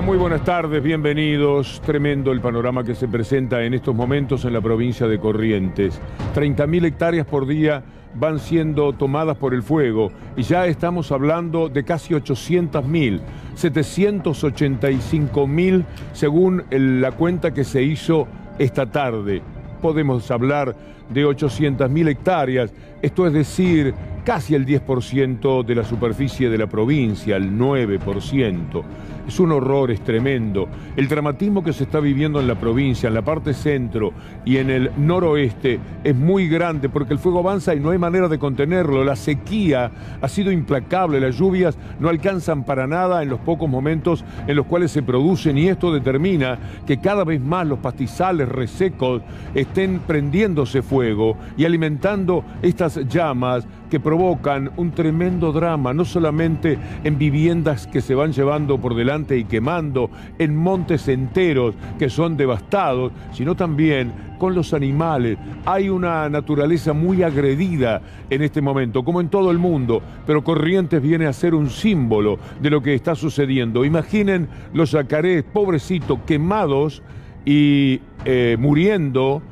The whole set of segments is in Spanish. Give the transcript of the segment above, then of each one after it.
muy buenas tardes, bienvenidos. Tremendo el panorama que se presenta en estos momentos en la provincia de Corrientes. 30.000 hectáreas por día van siendo tomadas por el fuego y ya estamos hablando de casi 800.000, 785.000 según la cuenta que se hizo esta tarde. Podemos hablar de 800.000 hectáreas, esto es decir, casi el 10% de la superficie de la provincia, el 9%. Es un horror, es tremendo. El dramatismo que se está viviendo en la provincia, en la parte centro y en el noroeste es muy grande porque el fuego avanza y no hay manera de contenerlo. La sequía ha sido implacable, las lluvias no alcanzan para nada en los pocos momentos en los cuales se producen y esto determina que cada vez más los pastizales resecos estén prendiéndose fuego y alimentando estas llamas que provocan un tremendo drama, no solamente en viviendas que se van llevando por delante, y quemando en montes enteros que son devastados, sino también con los animales. Hay una naturaleza muy agredida en este momento, como en todo el mundo, pero Corrientes viene a ser un símbolo de lo que está sucediendo. Imaginen los yacarés, pobrecitos, quemados y eh, muriendo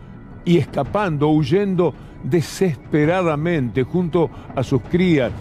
y escapando, huyendo desesperadamente junto a sus crías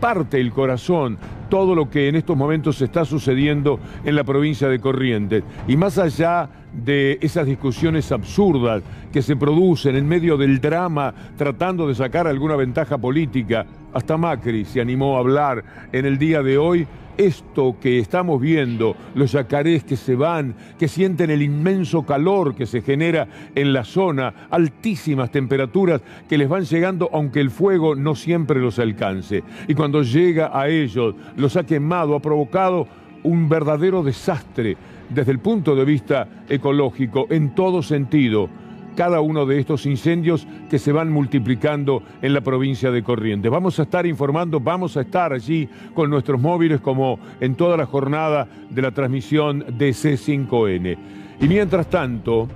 parte el corazón todo lo que en estos momentos está sucediendo en la provincia de Corrientes. Y más allá de esas discusiones absurdas que se producen en medio del drama tratando de sacar alguna ventaja política. Hasta Macri se animó a hablar en el día de hoy. Esto que estamos viendo, los yacarés que se van, que sienten el inmenso calor que se genera en la zona, altísimas temperaturas que les van llegando aunque el fuego no siempre los alcance. Y cuando llega a ellos, los ha quemado, ha provocado un verdadero desastre desde el punto de vista ecológico en todo sentido cada uno de estos incendios que se van multiplicando en la provincia de Corrientes. Vamos a estar informando, vamos a estar allí con nuestros móviles como en toda la jornada de la transmisión de C5N. Y mientras tanto,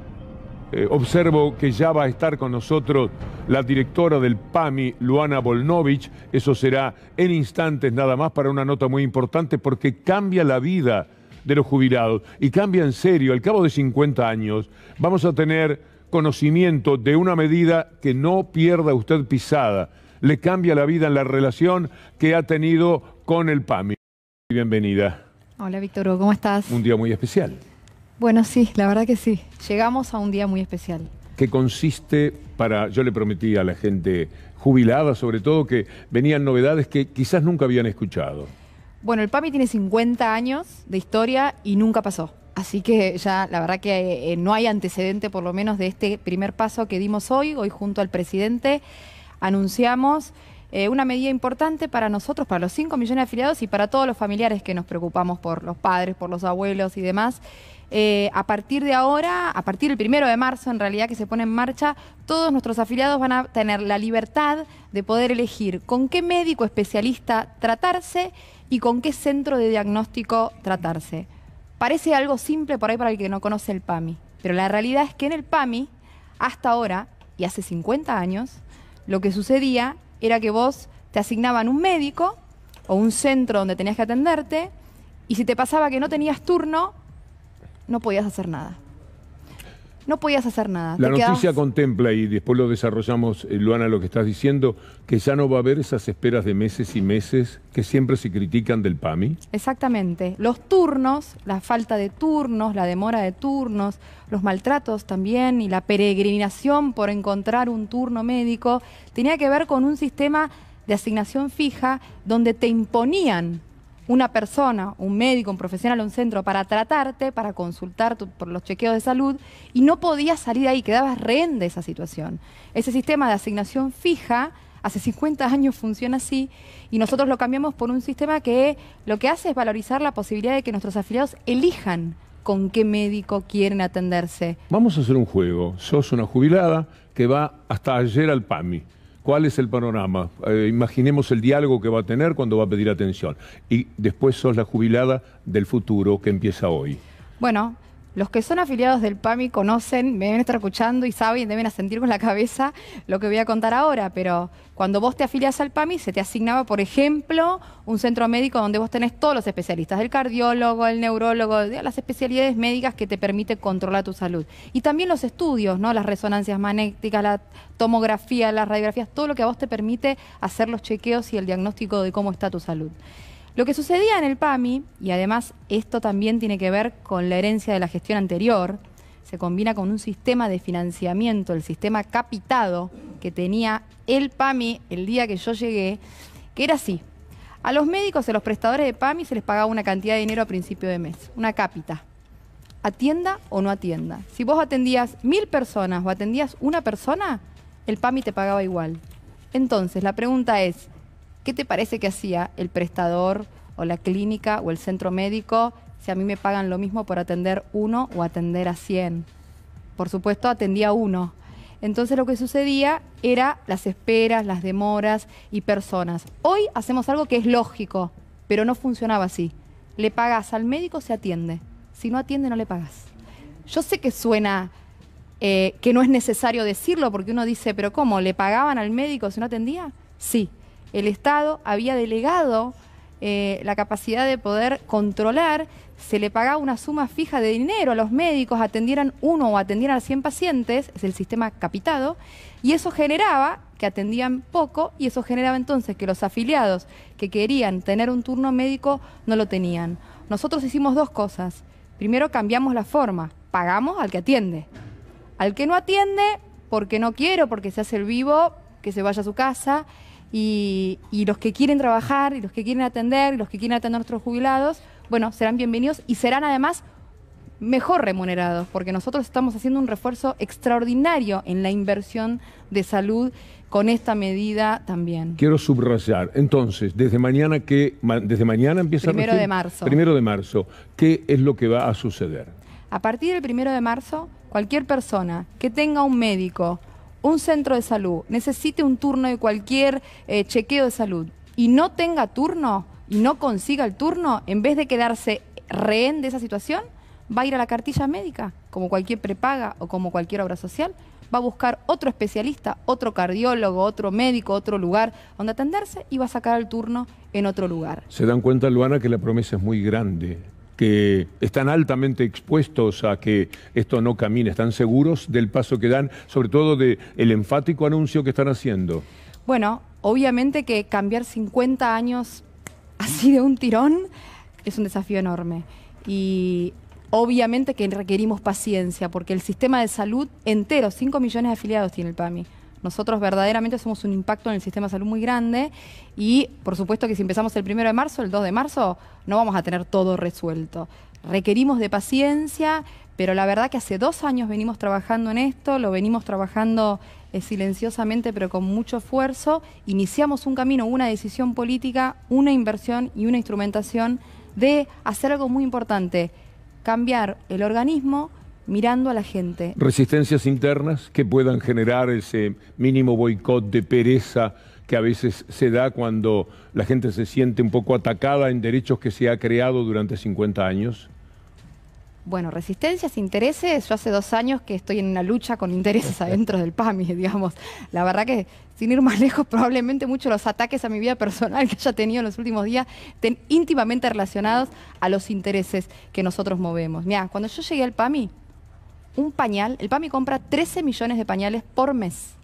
eh, observo que ya va a estar con nosotros la directora del PAMI, Luana Volnovich. Eso será en instantes nada más para una nota muy importante porque cambia la vida de los jubilados y cambia en serio, al cabo de 50 años vamos a tener conocimiento de una medida que no pierda usted pisada, le cambia la vida en la relación que ha tenido con el PAMI. Bienvenida. Hola Víctor, ¿cómo estás? Un día muy especial. Bueno, sí, la verdad que sí. Llegamos a un día muy especial. Que consiste para, yo le prometí a la gente jubilada sobre todo, que venían novedades que quizás nunca habían escuchado. Bueno, el PAMI tiene 50 años de historia y nunca pasó. Así que ya la verdad que eh, no hay antecedente por lo menos de este primer paso que dimos hoy. Hoy junto al presidente anunciamos eh, una medida importante para nosotros, para los 5 millones de afiliados y para todos los familiares que nos preocupamos por los padres, por los abuelos y demás. Eh, a partir de ahora, a partir del primero de marzo, en realidad, que se pone en marcha, todos nuestros afiliados van a tener la libertad de poder elegir con qué médico especialista tratarse y con qué centro de diagnóstico tratarse. Parece algo simple por ahí para el que no conoce el PAMI, pero la realidad es que en el PAMI, hasta ahora, y hace 50 años, lo que sucedía era que vos te asignaban un médico o un centro donde tenías que atenderte, y si te pasaba que no tenías turno, no podías hacer nada. No podías hacer nada. La noticia contempla, y después lo desarrollamos, eh, Luana, lo que estás diciendo, que ya no va a haber esas esperas de meses y meses que siempre se critican del PAMI. Exactamente. Los turnos, la falta de turnos, la demora de turnos, los maltratos también y la peregrinación por encontrar un turno médico, tenía que ver con un sistema de asignación fija donde te imponían una persona, un médico, un profesional a un centro para tratarte, para consultar por los chequeos de salud, y no podías salir ahí, quedabas rehén de esa situación. Ese sistema de asignación fija hace 50 años funciona así y nosotros lo cambiamos por un sistema que lo que hace es valorizar la posibilidad de que nuestros afiliados elijan con qué médico quieren atenderse. Vamos a hacer un juego. Sos una jubilada que va hasta ayer al PAMI ¿Cuál es el panorama? Eh, imaginemos el diálogo que va a tener cuando va a pedir atención. Y después sos la jubilada del futuro que empieza hoy. Bueno, los que son afiliados del PAMI conocen, me deben estar escuchando y saben, deben asentir con la cabeza lo que voy a contar ahora, pero cuando vos te afiliás al PAMI se te asignaba, por ejemplo, un centro médico donde vos tenés todos los especialistas, el cardiólogo, el neurólogo, las especialidades médicas que te permite controlar tu salud. Y también los estudios, ¿no? Las resonancias magnéticas, la tomografía, las radiografías, todo lo que a vos te permite hacer los chequeos y el diagnóstico de cómo está tu salud. Lo que sucedía en el PAMI, y además esto también tiene que ver con la herencia de la gestión anterior, se combina con un sistema de financiamiento, el sistema capitado que tenía el PAMI el día que yo llegué, que era así. A los médicos, a los prestadores de PAMI se les pagaba una cantidad de dinero a principio de mes, una cápita. Atienda o no atienda. Si vos atendías mil personas o atendías una persona, el PAMI te pagaba igual. Entonces, la pregunta es, ¿Qué te parece que hacía el prestador o la clínica o el centro médico si a mí me pagan lo mismo por atender uno o atender a 100? Por supuesto, atendía uno. Entonces lo que sucedía era las esperas, las demoras y personas. Hoy hacemos algo que es lógico, pero no funcionaba así. Le pagas al médico, se atiende. Si no atiende, no le pagas. Yo sé que suena eh, que no es necesario decirlo porque uno dice, pero ¿cómo? ¿Le pagaban al médico si no atendía? Sí, el Estado había delegado eh, la capacidad de poder controlar, se le pagaba una suma fija de dinero a los médicos, atendieran uno o atendieran a 100 pacientes, es el sistema capitado, y eso generaba que atendían poco y eso generaba entonces que los afiliados que querían tener un turno médico no lo tenían. Nosotros hicimos dos cosas. Primero cambiamos la forma, pagamos al que atiende. Al que no atiende, porque no quiero, porque se hace el vivo, que se vaya a su casa. Y, los que quieren trabajar, y los que quieren atender, y los que quieren atender a nuestros jubilados, bueno, serán bienvenidos y serán además mejor remunerados, porque nosotros estamos haciendo un refuerzo extraordinario en la inversión de salud con esta medida también. Quiero subrayar, entonces, desde mañana que desde mañana empieza primero de marzo. Primero de marzo, ¿qué es lo que va a suceder? A partir del primero de marzo, cualquier persona que tenga un médico un centro de salud necesite un turno de cualquier eh, chequeo de salud y no tenga turno y no consiga el turno, en vez de quedarse rehén de esa situación, va a ir a la cartilla médica, como cualquier prepaga o como cualquier obra social, va a buscar otro especialista, otro cardiólogo, otro médico, otro lugar donde atenderse y va a sacar el turno en otro lugar. Se dan cuenta, Luana, que la promesa es muy grande que están altamente expuestos a que esto no camine, están seguros del paso que dan, sobre todo del enfático anuncio que están haciendo. Bueno, obviamente que cambiar 50 años así de un tirón es un desafío enorme y obviamente que requerimos paciencia porque el sistema de salud entero, 5 millones de afiliados tiene el PAMI. Nosotros verdaderamente somos un impacto en el sistema de salud muy grande y por supuesto que si empezamos el primero de marzo, el 2 de marzo, no vamos a tener todo resuelto. Requerimos de paciencia, pero la verdad que hace dos años venimos trabajando en esto, lo venimos trabajando eh, silenciosamente pero con mucho esfuerzo. Iniciamos un camino, una decisión política, una inversión y una instrumentación de hacer algo muy importante, cambiar el organismo mirando a la gente. Resistencias internas que puedan generar ese mínimo boicot de pereza que a veces se da cuando la gente se siente un poco atacada en derechos que se ha creado durante 50 años? Bueno, resistencias, intereses. Yo hace dos años que estoy en una lucha con intereses adentro del PAMI, digamos. La verdad que, sin ir más lejos, probablemente muchos de los ataques a mi vida personal que haya tenido en los últimos días estén íntimamente relacionados a los intereses que nosotros movemos. Mira, cuando yo llegué al PAMI, un pañal, el PAMI compra 13 millones de pañales por mes.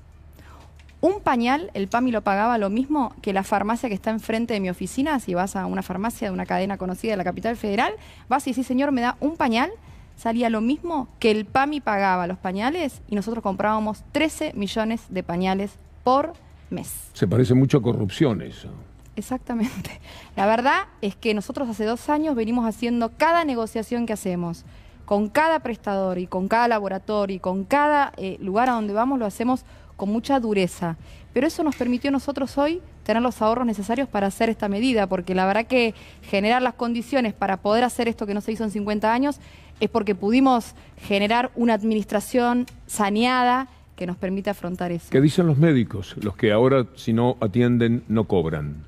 Un pañal, el PAMI lo pagaba lo mismo que la farmacia que está enfrente de mi oficina. Si vas a una farmacia de una cadena conocida de la capital federal, vas y dices, señor, me da un pañal. Salía lo mismo que el PAMI pagaba los pañales y nosotros comprábamos 13 millones de pañales por mes. Se parece mucho a corrupción eso. Exactamente. La verdad es que nosotros hace dos años venimos haciendo cada negociación que hacemos con cada prestador y con cada laboratorio y con cada eh, lugar a donde vamos lo hacemos con mucha dureza. Pero eso nos permitió a nosotros hoy tener los ahorros necesarios para hacer esta medida, porque la verdad que generar las condiciones para poder hacer esto que no se hizo en 50 años es porque pudimos generar una administración saneada que nos permite afrontar eso. ¿Qué dicen los médicos, los que ahora si no atienden no cobran?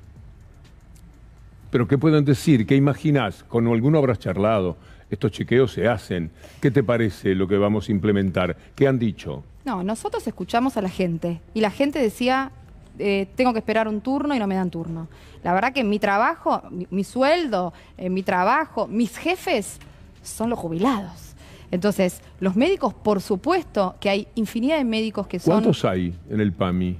Pero ¿qué pueden decir? ¿Qué imaginás? Con alguno habrás charlado estos chequeos se hacen. ¿Qué te parece lo que vamos a implementar? ¿Qué han dicho? No, nosotros escuchamos a la gente y la gente decía, eh, tengo que esperar un turno y no me dan turno. La verdad que mi trabajo, mi, sueldo, eh, mi trabajo, mis jefes son los jubilados. Entonces, los médicos, por supuesto que hay infinidad de médicos que son... ¿Cuántos hay en el PAMI?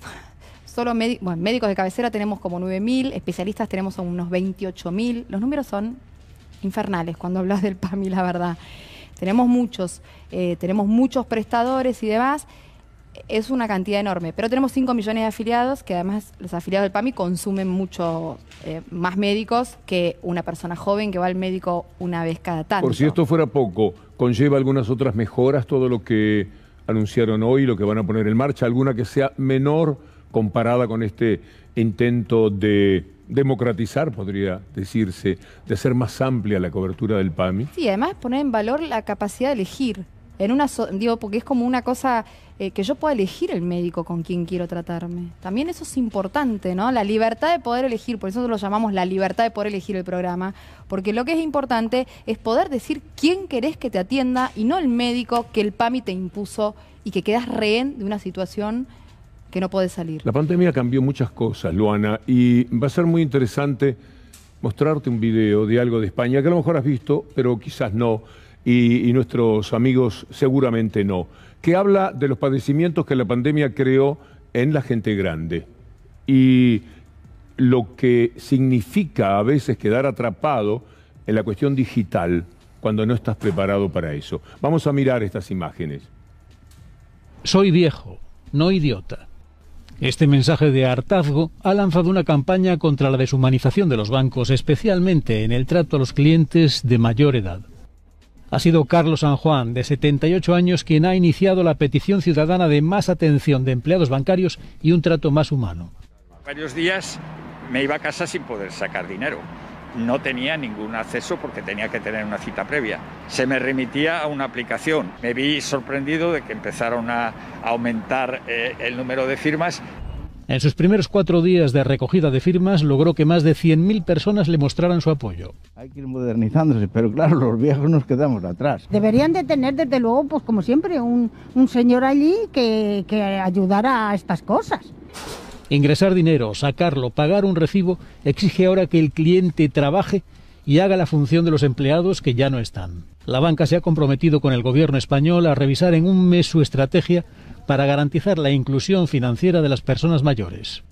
Solo bueno, médicos de cabecera tenemos como 9.000, especialistas tenemos unos 28.000. Los números son infernales cuando hablas del PAMI, la verdad. Tenemos muchos, eh, tenemos muchos prestadores y demás. Es una cantidad enorme, pero tenemos 5 millones de afiliados, que además los afiliados del PAMI consumen mucho eh, más médicos que una persona joven que va al médico una vez cada tanto. Por si esto fuera poco, ¿conlleva algunas otras mejoras todo lo que anunciaron hoy, lo que van a poner en marcha? ¿Alguna que sea menor comparada con este intento de democratizar, podría decirse, de hacer más amplia la cobertura del PAMI. Sí, además poner en valor la capacidad de elegir. En una digo, porque es como una cosa eh, que yo pueda elegir el médico con quien quiero tratarme. También eso es importante, ¿no? La libertad de poder elegir, por eso nosotros lo llamamos la libertad de poder elegir el programa, porque lo que es importante es poder decir quién querés que te atienda y no el médico que el PAMI te impuso y que quedas rehén de una situación que no puede salir. La pandemia cambió muchas cosas, Luana, y va a ser muy interesante mostrarte un video de algo de España que a lo mejor has visto, pero quizás no, y, y nuestros amigos seguramente no, que habla de los padecimientos que la pandemia creó en la gente grande y lo que significa a veces quedar atrapado en la cuestión digital cuando no estás preparado para eso. Vamos a mirar estas imágenes. Soy viejo, no idiota. Este mensaje de hartazgo ha lanzado una campaña contra la deshumanización de los bancos, especialmente en el trato a los clientes de mayor edad. Ha sido Carlos San Juan, de 78 años, quien ha iniciado la petición ciudadana de más atención de empleados bancarios y un trato más humano. Varios días me iba a casa sin poder sacar dinero no tenía ningún acceso porque tenía que tener una cita previa. Se me remitía a una aplicación. Me vi sorprendido de que empezaron a aumentar eh, el número de firmas. En sus primeros cuatro días de recogida de firmas logró que más de 100.000 personas le mostraran su apoyo. Hay que ir modernizándose, pero claro, los viejos nos quedamos atrás. Deberían de tener, desde luego, pues como siempre, un, un señor allí que, que ayudara a estas cosas. Ingresar dinero, sacarlo, pagar un recibo exige ahora que el cliente trabaje y haga la función de los empleados que ya no están. La banca se ha comprometido con el gobierno español a revisar en un mes su estrategia para garantizar la inclusión financiera de las personas mayores.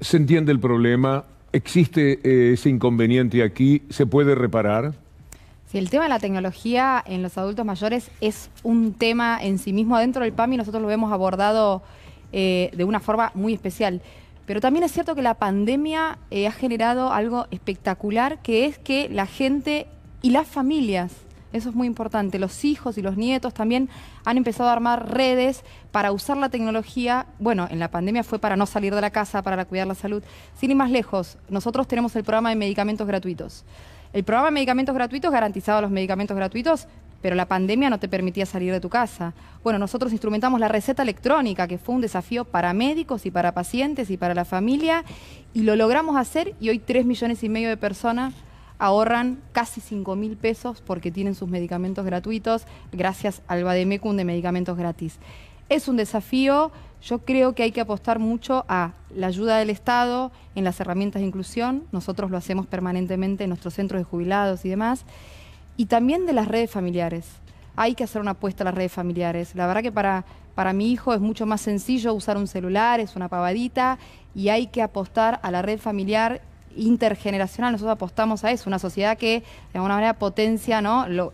¿Se entiende el problema? ¿Existe eh, ese inconveniente aquí? ¿Se puede reparar? Si el tema de la tecnología en los adultos mayores es un tema en sí mismo. Dentro del PAMI nosotros lo hemos abordado eh, de una forma muy especial. Pero también es cierto que la pandemia eh, ha generado algo espectacular, que es que la gente y las familias, eso es muy importante, los hijos y los nietos también han empezado a armar redes para usar la tecnología. Bueno, en la pandemia fue para no salir de la casa, para cuidar la salud. Sin ir más lejos, nosotros tenemos el programa de medicamentos gratuitos. El programa de medicamentos gratuitos garantizado a los medicamentos gratuitos pero la pandemia no te permitía salir de tu casa. Bueno, nosotros instrumentamos la receta electrónica, que fue un desafío para médicos y para pacientes y para la familia, y lo logramos hacer y hoy 3 millones y medio de personas ahorran casi 5 mil pesos porque tienen sus medicamentos gratuitos gracias al Bademecum de medicamentos gratis. Es un desafío, yo creo que hay que apostar mucho a la ayuda del Estado en las herramientas de inclusión, nosotros lo hacemos permanentemente en nuestros centros de jubilados y demás, y también de las redes familiares. Hay que hacer una apuesta a las redes familiares. La verdad que para, para mi hijo es mucho más sencillo usar un celular, es una pavadita, y hay que apostar a la red familiar intergeneracional, nosotros apostamos a eso, una sociedad que de alguna manera potencia los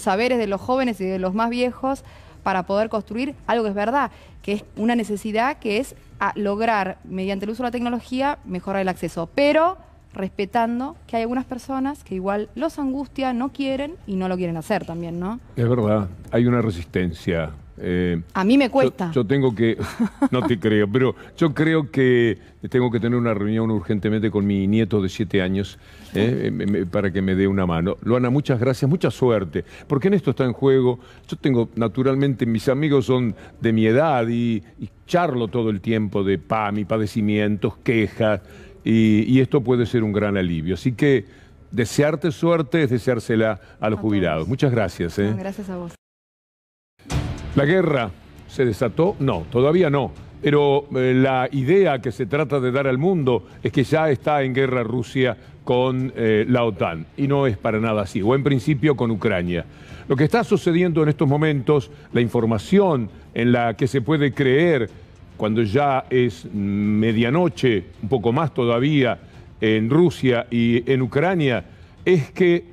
saberes de los jóvenes y de los más viejos para poder construir algo que es verdad, que es una necesidad que es lograr mediante el uso de la tecnología mejorar el acceso. Pero respetando que hay algunas personas que igual los angustia, no quieren y no lo quieren hacer también, ¿no? Es verdad, hay una resistencia. Eh, a mí me cuesta. Yo, tengo que, no te creo, pero yo creo que tengo que tener una reunión urgentemente con mi nieto de siete años eh, eh, para que me dé una mano. Luana, muchas gracias, mucha suerte, porque en esto está en juego. Yo tengo, naturalmente, mis amigos son de mi edad y, y charlo todo el tiempo de PAMI, padecimientos, quejas y, esto puede ser un gran alivio. Así que desearte suerte es deseársela a los jubilados. Muchas gracias. ¿eh? gracias a vos. La guerra se desató, no, todavía no. Pero eh, la idea que se trata de dar al mundo es que ya está en guerra Rusia con eh, la OTAN. Y no es para nada así, o en principio con Ucrania. Lo que está sucediendo en estos momentos, la información en la que se puede creer cuando ya es medianoche, un poco más todavía, en Rusia y en Ucrania, es que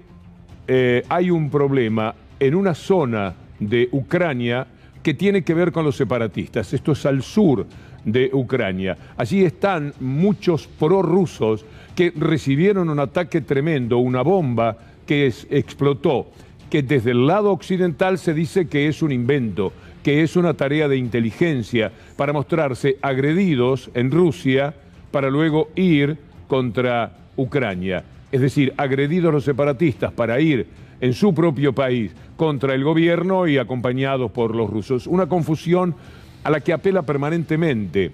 eh, hay un problema en una zona de Ucrania que tiene que ver con los separatistas. Esto es al sur de Ucrania. Allí están muchos prorrusos que recibieron un ataque tremendo, una bomba que explotó, que desde el lado occidental se dice que es un invento, que es una tarea de inteligencia para mostrarse agredidos en Rusia para luego ir contra Ucrania. Es decir, agredidos los separatistas para ir en su propio país contra el gobierno y acompañados por los rusos. Una confusión a la que apela permanentemente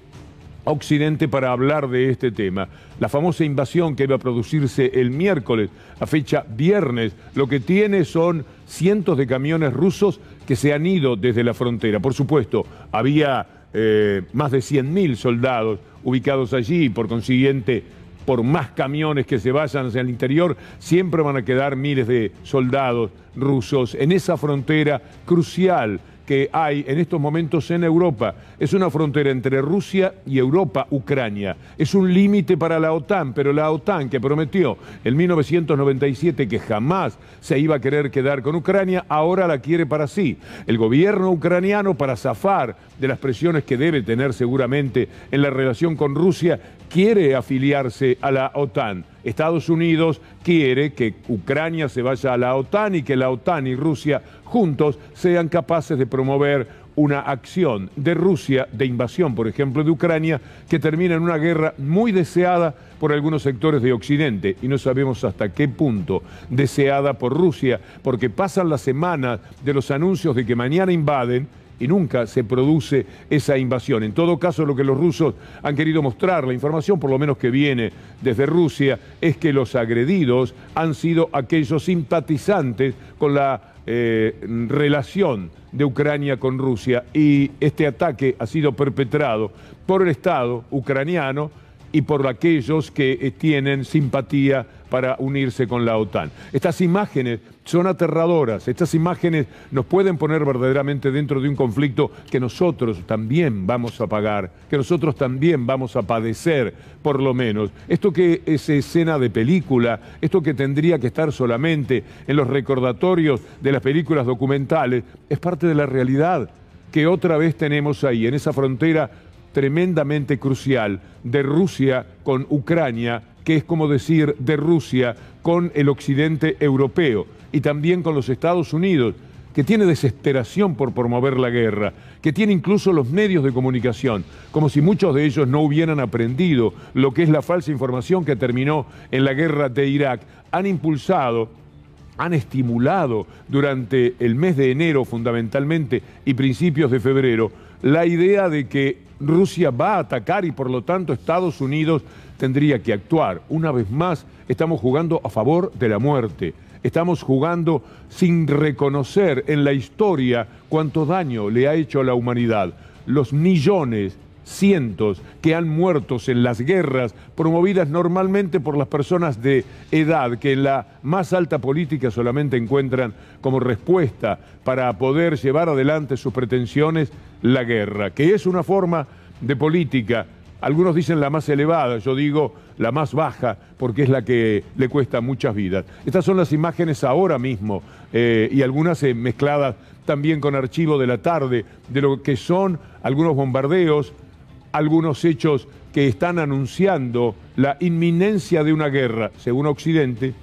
Occidente para hablar de este tema. La famosa invasión que iba a producirse el miércoles, a fecha viernes, lo que tiene son cientos de camiones rusos que se han ido desde la frontera. Por supuesto, había eh, más de 100.000 soldados ubicados allí y por consiguiente, por más camiones que se vayan hacia el interior, siempre van a quedar miles de soldados rusos en esa frontera crucial que hay en estos momentos en Europa. Es una frontera entre Rusia y Europa, Ucrania. Es un límite para la OTAN, pero la OTAN que prometió en 1997 que jamás se iba a querer quedar con Ucrania, ahora la quiere para sí. El gobierno ucraniano, para zafar de las presiones que debe tener seguramente en la relación con Rusia, quiere afiliarse a la OTAN. Estados Unidos quiere que Ucrania se vaya a la OTAN y que la OTAN y Rusia juntos sean capaces de promover una acción de Rusia de invasión, por ejemplo, de Ucrania, que termina en una guerra muy deseada por algunos sectores de Occidente y no sabemos hasta qué punto deseada por Rusia, porque pasan las semanas de los anuncios de que mañana invaden y nunca se produce esa invasión. En todo caso, lo que los rusos han querido mostrar, la información por lo menos que viene desde Rusia, es que los agredidos han sido aquellos simpatizantes con la eh, relación de Ucrania con Rusia y este ataque ha sido perpetrado por el Estado ucraniano y por aquellos que eh, tienen simpatía para unirse con la OTAN. Estas imágenes son aterradoras, estas imágenes nos pueden poner verdaderamente dentro de un conflicto que nosotros también vamos a pagar, que nosotros también vamos a padecer, por lo menos. Esto que es escena de película, esto que tendría que estar solamente en los recordatorios de las películas documentales, es parte de la realidad que otra vez tenemos ahí, en esa frontera tremendamente crucial de Rusia con Ucrania que es como decir de Rusia con el occidente europeo y también con los Estados Unidos, que tiene desesperación por promover la guerra, que tiene incluso los medios de comunicación, como si muchos de ellos no hubieran aprendido lo que es la falsa información que terminó en la guerra de Irak, han impulsado han estimulado durante el mes de enero fundamentalmente y principios de febrero la idea de que Rusia va a atacar y por lo tanto Estados Unidos tendría que actuar. Una vez más, estamos jugando a favor de la muerte. Estamos jugando sin reconocer en la historia cuánto daño le ha hecho a la humanidad. Los millones cientos que han muerto en las guerras promovidas normalmente por las personas de edad que en la más alta política solamente encuentran como respuesta para poder llevar adelante sus pretensiones la guerra, que es una forma de política algunos dicen la más elevada, yo digo la más baja, porque es la que le cuesta muchas vidas. Estas son las imágenes ahora mismo, eh, y algunas eh, mezcladas también con archivo de la tarde, de lo que son algunos bombardeos algunos hechos que están anunciando la inminencia de una guerra, según Occidente,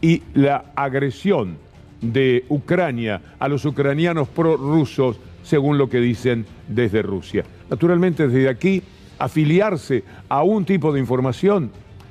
y la agresión de Ucrania a los ucranianos prorrusos, según lo que dicen desde Rusia. Naturalmente, desde aquí, afiliarse a un tipo de información,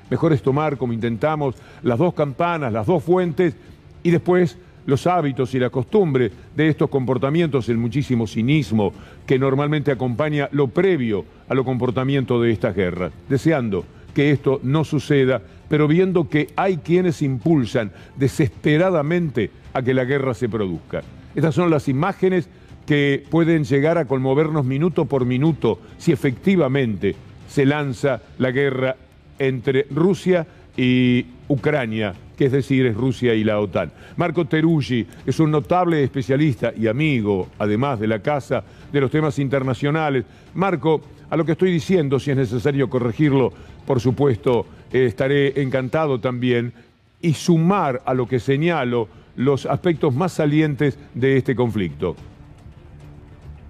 mejor es tomar, como intentamos, las dos campanas, las dos fuentes, y después los hábitos y la costumbre de estos comportamientos, el muchísimo cinismo que normalmente acompaña lo previo a lo comportamiento de estas guerras, deseando que esto no suceda, pero viendo que hay quienes impulsan desesperadamente a que la guerra se produzca. Estas son las imágenes que pueden llegar a conmovernos minuto por minuto si efectivamente se lanza la guerra entre Rusia y Ucrania, que es decir, es Rusia y la OTAN. Marco Teruggi es un notable especialista y amigo, además de la casa, de los temas internacionales. Marco, a lo que estoy diciendo, si es necesario corregirlo, por supuesto, eh, estaré encantado también, y sumar a lo que señalo los aspectos más salientes de este conflicto.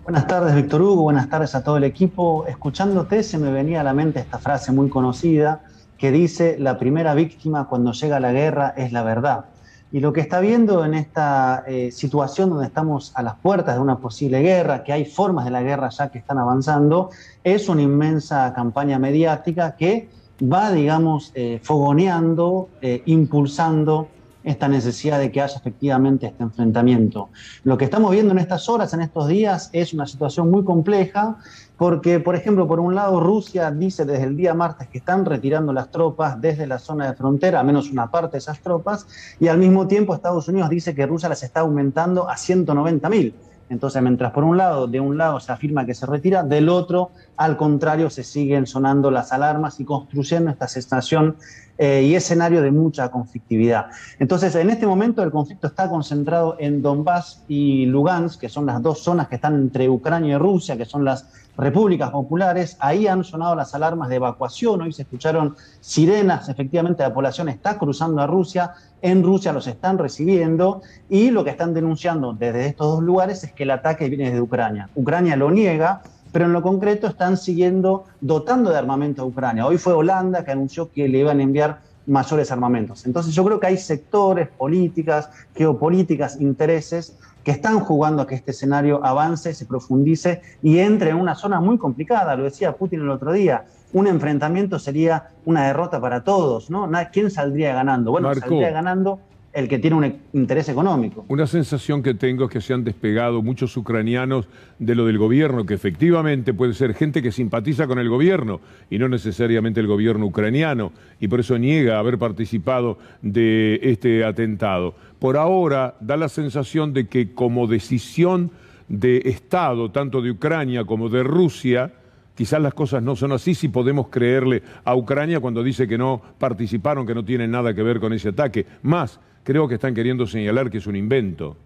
Buenas tardes, Víctor Hugo, buenas tardes a todo el equipo. Escuchándote se me venía a la mente esta frase muy conocida que dice la primera víctima cuando llega la guerra es la verdad. Y lo que está viendo en esta eh, situación donde estamos a las puertas de una posible guerra, que hay formas de la guerra ya que están avanzando, es una inmensa campaña mediática que va, digamos, eh, fogoneando, eh, impulsando esta necesidad de que haya efectivamente este enfrentamiento. Lo que estamos viendo en estas horas, en estos días, es una situación muy compleja porque, por ejemplo, por un lado Rusia dice desde el día martes que están retirando las tropas desde la zona de frontera, al menos una parte de esas tropas, y al mismo tiempo Estados Unidos dice que Rusia las está aumentando a 190.000. mil. Entonces, mientras por un lado, de un lado se afirma que se retira, del otro, al contrario, se siguen sonando las alarmas y construyendo esta sensación eh, y escenario de mucha conflictividad. Entonces, en este momento el conflicto está concentrado en Donbass y Lugansk, que son las dos zonas que están entre Ucrania y Rusia, que son las repúblicas populares, ahí han sonado las alarmas de evacuación, hoy se escucharon sirenas, efectivamente la población está cruzando a Rusia, en Rusia los están recibiendo y lo que están denunciando desde estos dos lugares es que el ataque viene desde Ucrania. Ucrania lo niega, pero en lo concreto están siguiendo dotando de armamento a Ucrania. Hoy fue Holanda que anunció que le iban a enviar mayores armamentos. Entonces yo creo que hay sectores, políticas, geopolíticas, intereses que están jugando a que este escenario avance, se profundice y entre en una zona muy complicada. Lo decía Putin el otro día. Un enfrentamiento sería una derrota para todos, ¿no? ¿Quién saldría ganando? Bueno, saldría ganando el que tiene un e, interés económico. Una sensación que tengo es que se han despegado muchos ucranianos de lo del gobierno, que efectivamente puede ser gente que simpatiza con el gobierno y no necesariamente el gobierno ucraniano, y por eso niega haber participado de este atentado por ahora da la sensación de que como decisión de Estado, tanto de Ucrania como de Rusia, quizás las cosas no son así si podemos creerle a Ucrania cuando dice que no participaron, que no tienen nada que ver con ese ataque. Más, creo que están queriendo señalar que es un invento.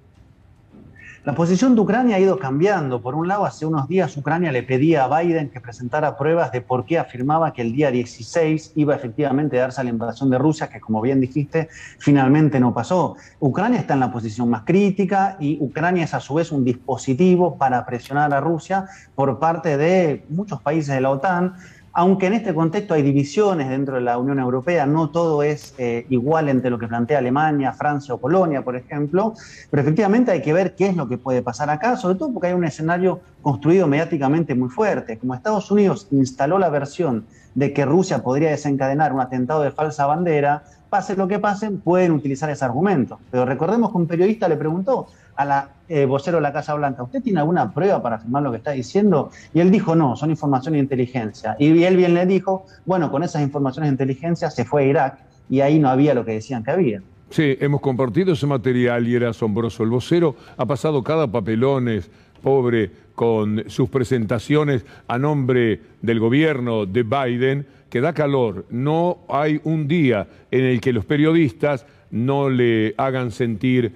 La posición de Ucrania ha ido cambiando. Por un lado, hace unos días Ucrania le pedía a Biden que presentara pruebas de por qué afirmaba que el día 16 iba efectivamente a darse a la invasión de Rusia, que como bien dijiste, finalmente no pasó. Ucrania está en la posición más crítica y Ucrania es a su vez un dispositivo para presionar a Rusia por parte de muchos países de la OTAN aunque en este contexto hay divisiones dentro de la Unión Europea, no todo es eh, igual entre lo que plantea Alemania, Francia o Polonia, por ejemplo, pero efectivamente hay que ver qué es lo que puede pasar acá, sobre todo porque hay un escenario construido mediáticamente muy fuerte. Como Estados Unidos instaló la versión de que Rusia podría desencadenar un atentado de falsa bandera, pase lo que pase, pueden utilizar ese argumento. Pero recordemos que un periodista le preguntó a la eh, vocero de la Casa Blanca, ¿usted tiene alguna prueba para afirmar lo que está diciendo? Y él dijo, no, son información de inteligencia. Y él bien le dijo, bueno, con esas informaciones de inteligencia se fue a Irak y ahí no había lo que decían que había. Sí, hemos compartido ese material y era asombroso. El vocero ha pasado cada papelones, pobre, con sus presentaciones a nombre del gobierno de Biden, que da calor. No hay un día en el que los periodistas no le hagan sentir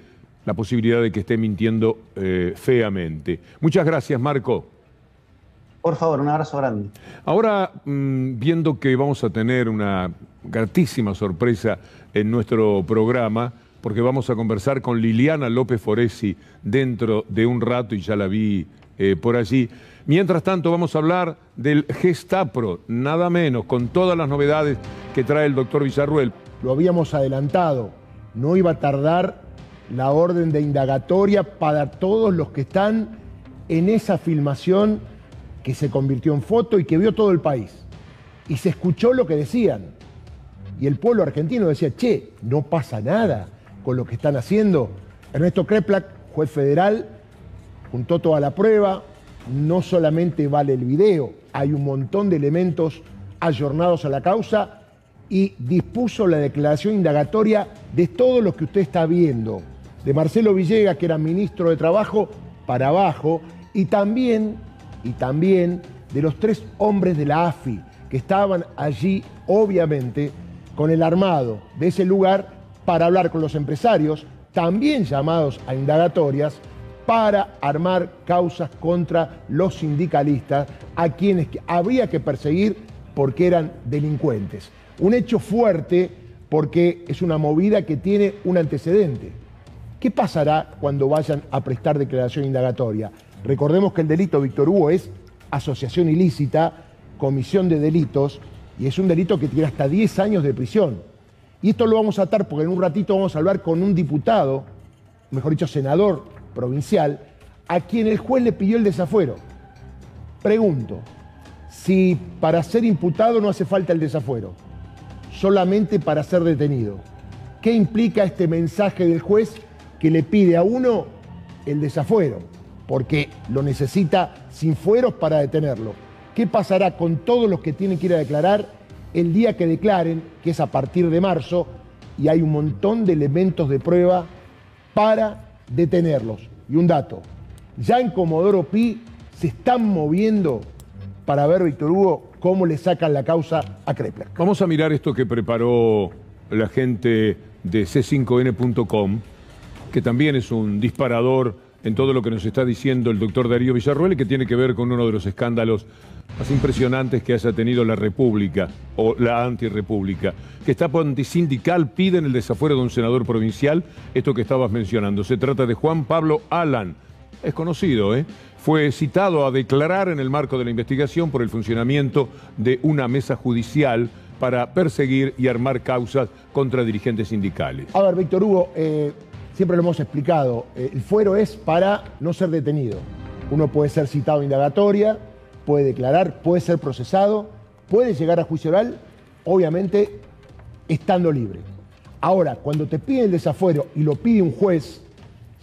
la posibilidad de que esté mintiendo eh, feamente. Muchas gracias, Marco. Por favor, un abrazo grande. Ahora, mm, viendo que vamos a tener una gratísima sorpresa en nuestro programa, porque vamos a conversar con Liliana López Foresi dentro de un rato y ya la vi eh, por allí. Mientras tanto, vamos a hablar del Gestapro, nada menos, con todas las novedades que trae el doctor Villarruel. Lo habíamos adelantado, no iba a tardar la orden de indagatoria para todos los que están en esa filmación que se convirtió en foto y que vio todo el país. Y se escuchó lo que decían. Y el pueblo argentino decía, che, no pasa nada con lo que están haciendo. Ernesto Kreplak, juez federal, Puntó toda la prueba, no solamente vale el video, hay un montón de elementos ayornados a la causa y dispuso la declaración indagatoria de todo lo que usted está viendo, de Marcelo Villegas, que era ministro de Trabajo, para abajo, y también, y también de los tres hombres de la AFI, que estaban allí, obviamente, con el armado de ese lugar para hablar con los empresarios, también llamados a indagatorias, para armar causas contra los sindicalistas, a quienes habría que perseguir porque eran delincuentes. Un hecho fuerte porque es una movida que tiene un antecedente. ¿Qué pasará cuando vayan a prestar declaración indagatoria? Recordemos que el delito, Víctor Hugo, es asociación ilícita, comisión de delitos, y es un delito que tiene hasta 10 años de prisión. Y esto lo vamos a atar porque en un ratito vamos a hablar con un diputado, mejor dicho, senador provincial, a quien el juez le pidió el desafuero. Pregunto, si para ser imputado no hace falta el desafuero, solamente para ser detenido, ¿qué implica este mensaje del juez que le pide a uno el desafuero? Porque lo necesita sin fueros para detenerlo. ¿Qué pasará con todos los que tienen que ir a declarar el día que declaren, que es a partir de marzo, y hay un montón de elementos de prueba para detenerlos. Y un dato, ya en Comodoro Pi se están moviendo para ver, Víctor Hugo, cómo le sacan la causa a Krepler. Vamos a mirar esto que preparó la gente de c5n.com, que también es un disparador en todo lo que nos está diciendo el doctor Darío Villarruel, que tiene que ver con uno de los escándalos más impresionantes que haya tenido la República o la antirrepública. por antisindical piden el desafuero de un senador provincial, esto que estabas mencionando. Se trata de Juan Pablo Alan, es conocido, ¿eh? Fue citado a declarar en el marco de la investigación por el funcionamiento de una mesa judicial para perseguir y armar causas contra dirigentes sindicales. A ver, Víctor Hugo, eh, siempre lo hemos explicado, eh, el fuero es para no ser detenido. Uno puede ser citado indagatoria, puede declarar, puede ser procesado, puede llegar a juicio oral, obviamente estando libre. Ahora, cuando te piden el desafuero y lo pide un juez,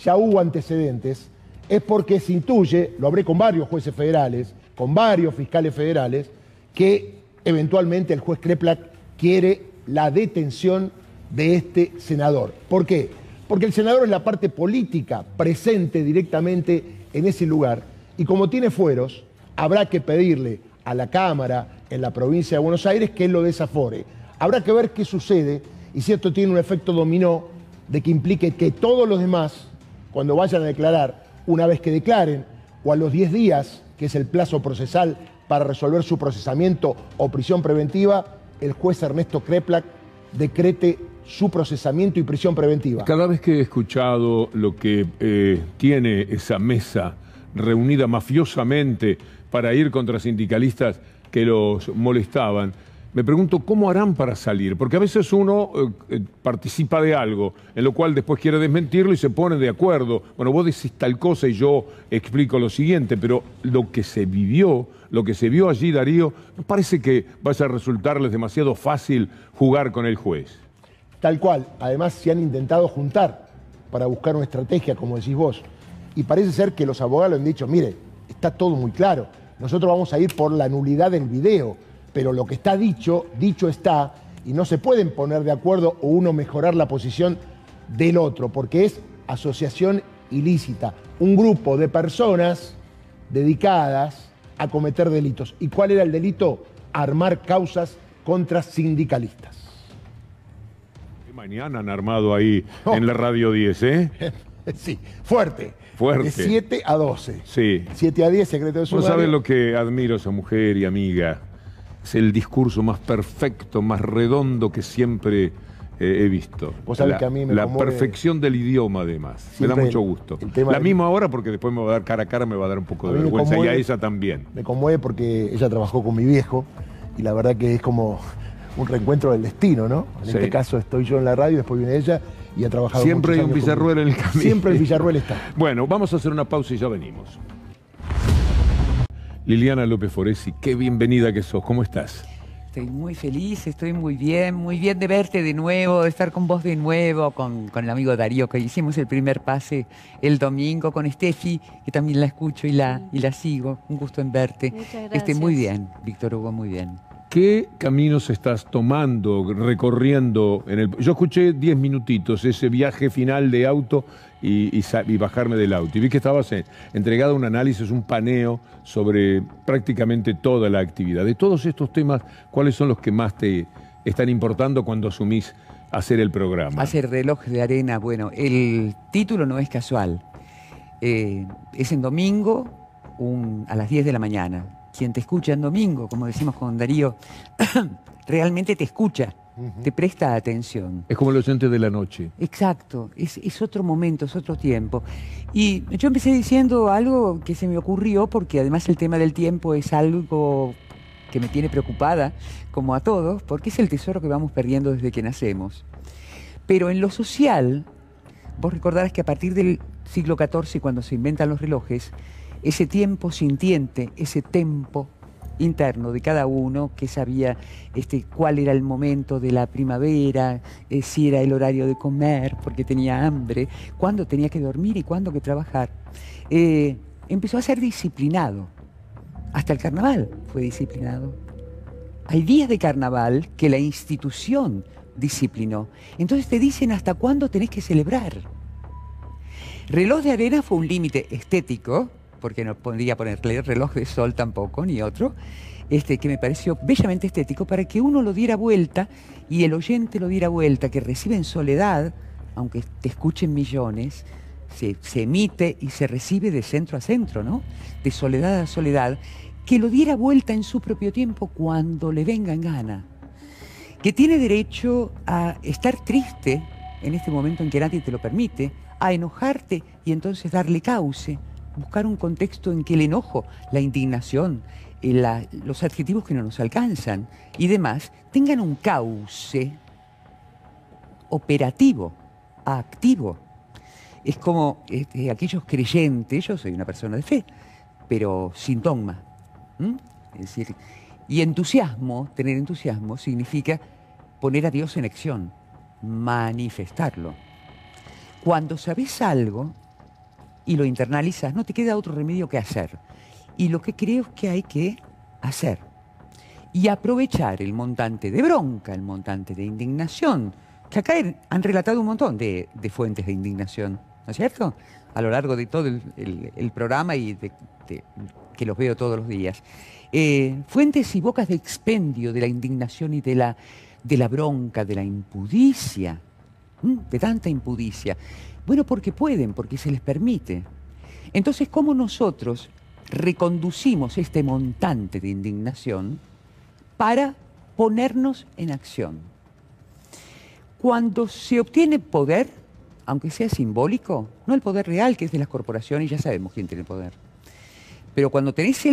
ya hubo antecedentes, es porque se intuye, lo hablé con varios jueces federales, con varios fiscales federales, que eventualmente el juez Kreplak quiere la detención de este senador. ¿Por qué? Porque el senador es la parte política presente directamente en ese lugar y como tiene fueros, Habrá que pedirle a la Cámara en la provincia de Buenos Aires que lo desafore. Habrá que ver qué sucede y si esto tiene un efecto dominó de que implique que todos los demás, cuando vayan a declarar, una vez que declaren, o a los 10 días, que es el plazo procesal para resolver su procesamiento o prisión preventiva, el juez Ernesto Kreplak decrete su procesamiento y prisión preventiva. Cada vez que he escuchado lo que eh, tiene esa mesa reunida mafiosamente para ir contra sindicalistas que los molestaban. Me pregunto cómo harán para salir, porque a veces uno eh, eh, participa de algo, en lo cual después quiere desmentirlo y se pone de acuerdo. Bueno, vos decís tal cosa y yo explico lo siguiente, pero lo que se vivió, lo que se vio allí, Darío, parece que vaya a resultarles demasiado fácil jugar con el juez. Tal cual, además se han intentado juntar para buscar una estrategia, como decís vos, y parece ser que los abogados han dicho, mire, está todo muy claro nosotros vamos a ir por la nulidad del video, pero lo que está dicho, dicho está, y no se pueden poner de acuerdo o uno mejorar la posición del otro, porque es asociación ilícita, un grupo de personas dedicadas a cometer delitos. ¿Y cuál era el delito? Armar causas contra sindicalistas. Mañana han armado ahí en la Radio 10, ¿eh? Sí, fuerte. Fuerte. De 7 a 12. Sí. 7 a 10, secreto de su Vos sabés lo que admiro a esa mujer y amiga. Es el discurso más perfecto, más redondo que siempre eh, he visto. Vos sabés la, que a mí me La perfección del idioma, además. me da mucho gusto. la mismo misma porque después me va a dar cara a cara, me va a dar un poco de vergüenza. y a ella también. Me conmueve porque ella trabajó con mi viejo y la verdad que es como un reencuentro del destino, ¿no? En este caso estoy yo en la radio, después viene ella y Siempre hay un Villarruel en el camino. Siempre el Villarruel está. bueno, vamos a hacer una pausa y ya venimos. Liliana López Foresi, qué bienvenida que sos, ¿cómo estás? Estoy muy feliz, estoy muy bien, muy bien de verte de nuevo, de estar con vos de nuevo, con, el amigo Darío, que hicimos el primer pase el domingo, con Steffi, que también la escucho y la, sigo. Un gusto en verte. Muchas este, gracias. muy bien, Víctor Hugo, muy bien. ¿Qué caminos estás tomando, recorriendo? En el... Yo escuché 10 minutitos ese viaje final de auto y, bajarme del auto. Y vi que estabas entregado un análisis, un paneo sobre prácticamente toda la actividad. De todos estos temas, ¿cuáles son los que más te están importando cuando asumís hacer el programa? Hacer reloj de arena, bueno, el título no es casual. Eh, es en domingo a las 10 de la mañana quien te escucha en domingo, como decimos con Darío, realmente te escucha, te presta atención. Es como el oyente de la noche. Exacto, es, otro momento, es otro tiempo. Y yo empecé diciendo algo que se me ocurrió, porque además el tema del tiempo es algo que me tiene preocupada, como a todos, porque es el tesoro que vamos perdiendo desde que nacemos. Pero en lo social, vos recordarás que a partir del siglo XIV, cuando se inventan los relojes, ese tiempo sintiente, ese tempo interno de cada uno que sabía este, cuál era el momento de la primavera, eh, si era el horario de comer porque tenía hambre, cuándo tenía que dormir y cuándo que trabajar. Eh, empezó a ser disciplinado. Hasta el carnaval fue disciplinado. Hay días de carnaval que la institución disciplinó. Entonces te dicen hasta cuándo tenés que celebrar. Reloj de arena fue un límite estético, porque no podía ponerle reloj de sol tampoco, ni otro, este, que me pareció bellamente estético, para que uno lo diera vuelta y el oyente lo diera vuelta, que recibe en soledad, aunque te escuchen millones, se, se emite y se recibe de centro a centro, ¿no? De soledad a soledad, que lo diera vuelta en su propio tiempo cuando le venga en gana, que tiene derecho a estar triste en este momento en que nadie te lo permite, a enojarte y entonces darle cauce buscar un contexto en que el enojo, la indignación, eh, los adjetivos que no nos alcanzan y demás tengan un cauce operativo, activo. Es como este, aquellos creyentes, yo soy una persona de fe, pero sin dogma. Es decir, y entusiasmo, tener entusiasmo, significa poner a Dios en acción, manifestarlo. Cuando sabes algo, y lo internalizas, no te queda otro remedio que hacer. Y lo que creo es que hay que hacer. Y aprovechar el montante de bronca, el montante de indignación, que acá han relatado un montón de, fuentes de indignación, ¿no es cierto? A lo largo de todo el, programa y que los veo todos los días. Eh, fuentes y bocas de expendio de la indignación y de la, de la bronca, de la impudicia, de tanta impudicia. Bueno, porque pueden, porque se les permite. Entonces, ¿cómo nosotros reconducimos este montante de indignación para ponernos en acción? Cuando se obtiene poder, aunque sea simbólico, no el poder real que es de las corporaciones, ya sabemos quién tiene poder, pero cuando tenés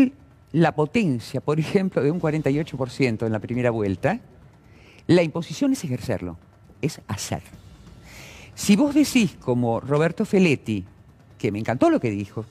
la potencia, por ejemplo, de un 48% en la primera vuelta, la imposición es ejercerlo, es hacer. Si vos decís como Roberto Feletti, que me encantó lo que dijo,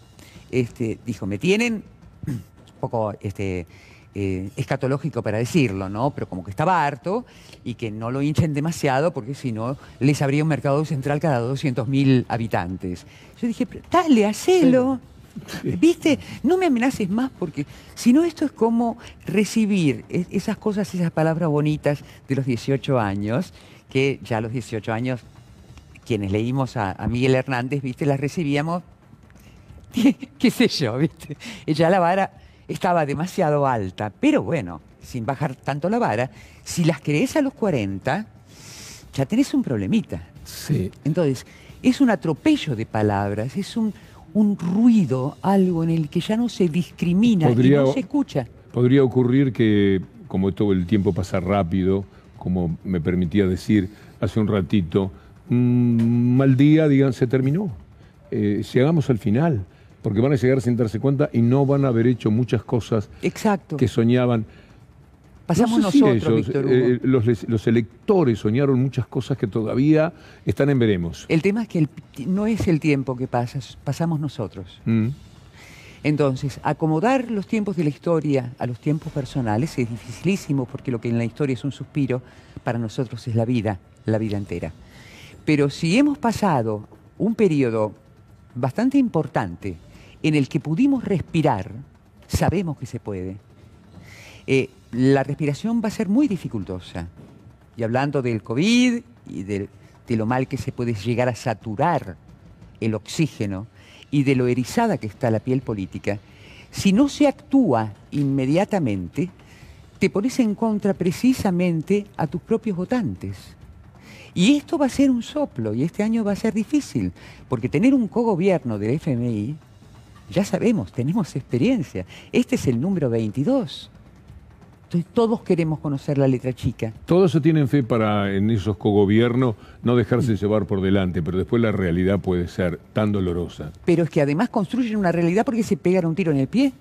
este, dijo, me tienen un poco este, eh, escatológico para decirlo, ¿no? Pero como que estaba harto y que no lo hinchen demasiado porque si no les habría un mercado central cada 200.000 habitantes. Yo dije, dale, hacelo. ¿Viste? No me amenaces más porque si no esto es como recibir e-, esas cosas, esas palabras bonitas de los 18 años, que ya los 18 años quienes leímos a, Miguel Hernández, ¿viste? Las recibíamos, qué sé yo, ¿viste? Ya la vara estaba demasiado alta, pero bueno, sin bajar tanto la vara, si las crees a los 40, ya tenés un problemita. Sí. Entonces, es un atropello de palabras, es un, ruido, algo en el que ya no se discrimina, y no se escucha. Podría ocurrir que, como todo el tiempo pasa rápido, como me permitía decir hace un ratito, un mal día digan se terminó, eh, Si llegamos al final, porque van a llegar sin darse cuenta y no van a haber hecho muchas cosas Exacto. que soñaban. Pasamos nosotros, eh, Hugo. los, electores soñaron muchas cosas que todavía están en veremos. El tema es que no es el tiempo que pasa, pasamos nosotros. Mm. Entonces, acomodar los tiempos de la historia a los tiempos personales es dificilísimo porque lo que en la historia es un suspiro, para nosotros es la vida, la vida entera. Pero si hemos pasado un periodo bastante importante en el que pudimos respirar, sabemos que se puede. Eh, la respiración va a ser muy dificultosa. Y hablando del COVID y de lo mal que se puede llegar a saturar el oxígeno y de lo erizada que está la piel política, si no se actúa inmediatamente, te pones en contra precisamente a tus propios votantes. Y esto va a ser un soplo y este año va a ser difícil, porque tener un cogobierno del FMI, ya sabemos, tenemos experiencia. Este es el número 22. Entonces todos queremos conocer la letra chica. Todos se tienen fe para en esos cogobiernos no dejarse mm. llevar por delante, pero después la realidad puede ser tan dolorosa. Pero es que además construyen una realidad porque se pegaron un tiro en el pie.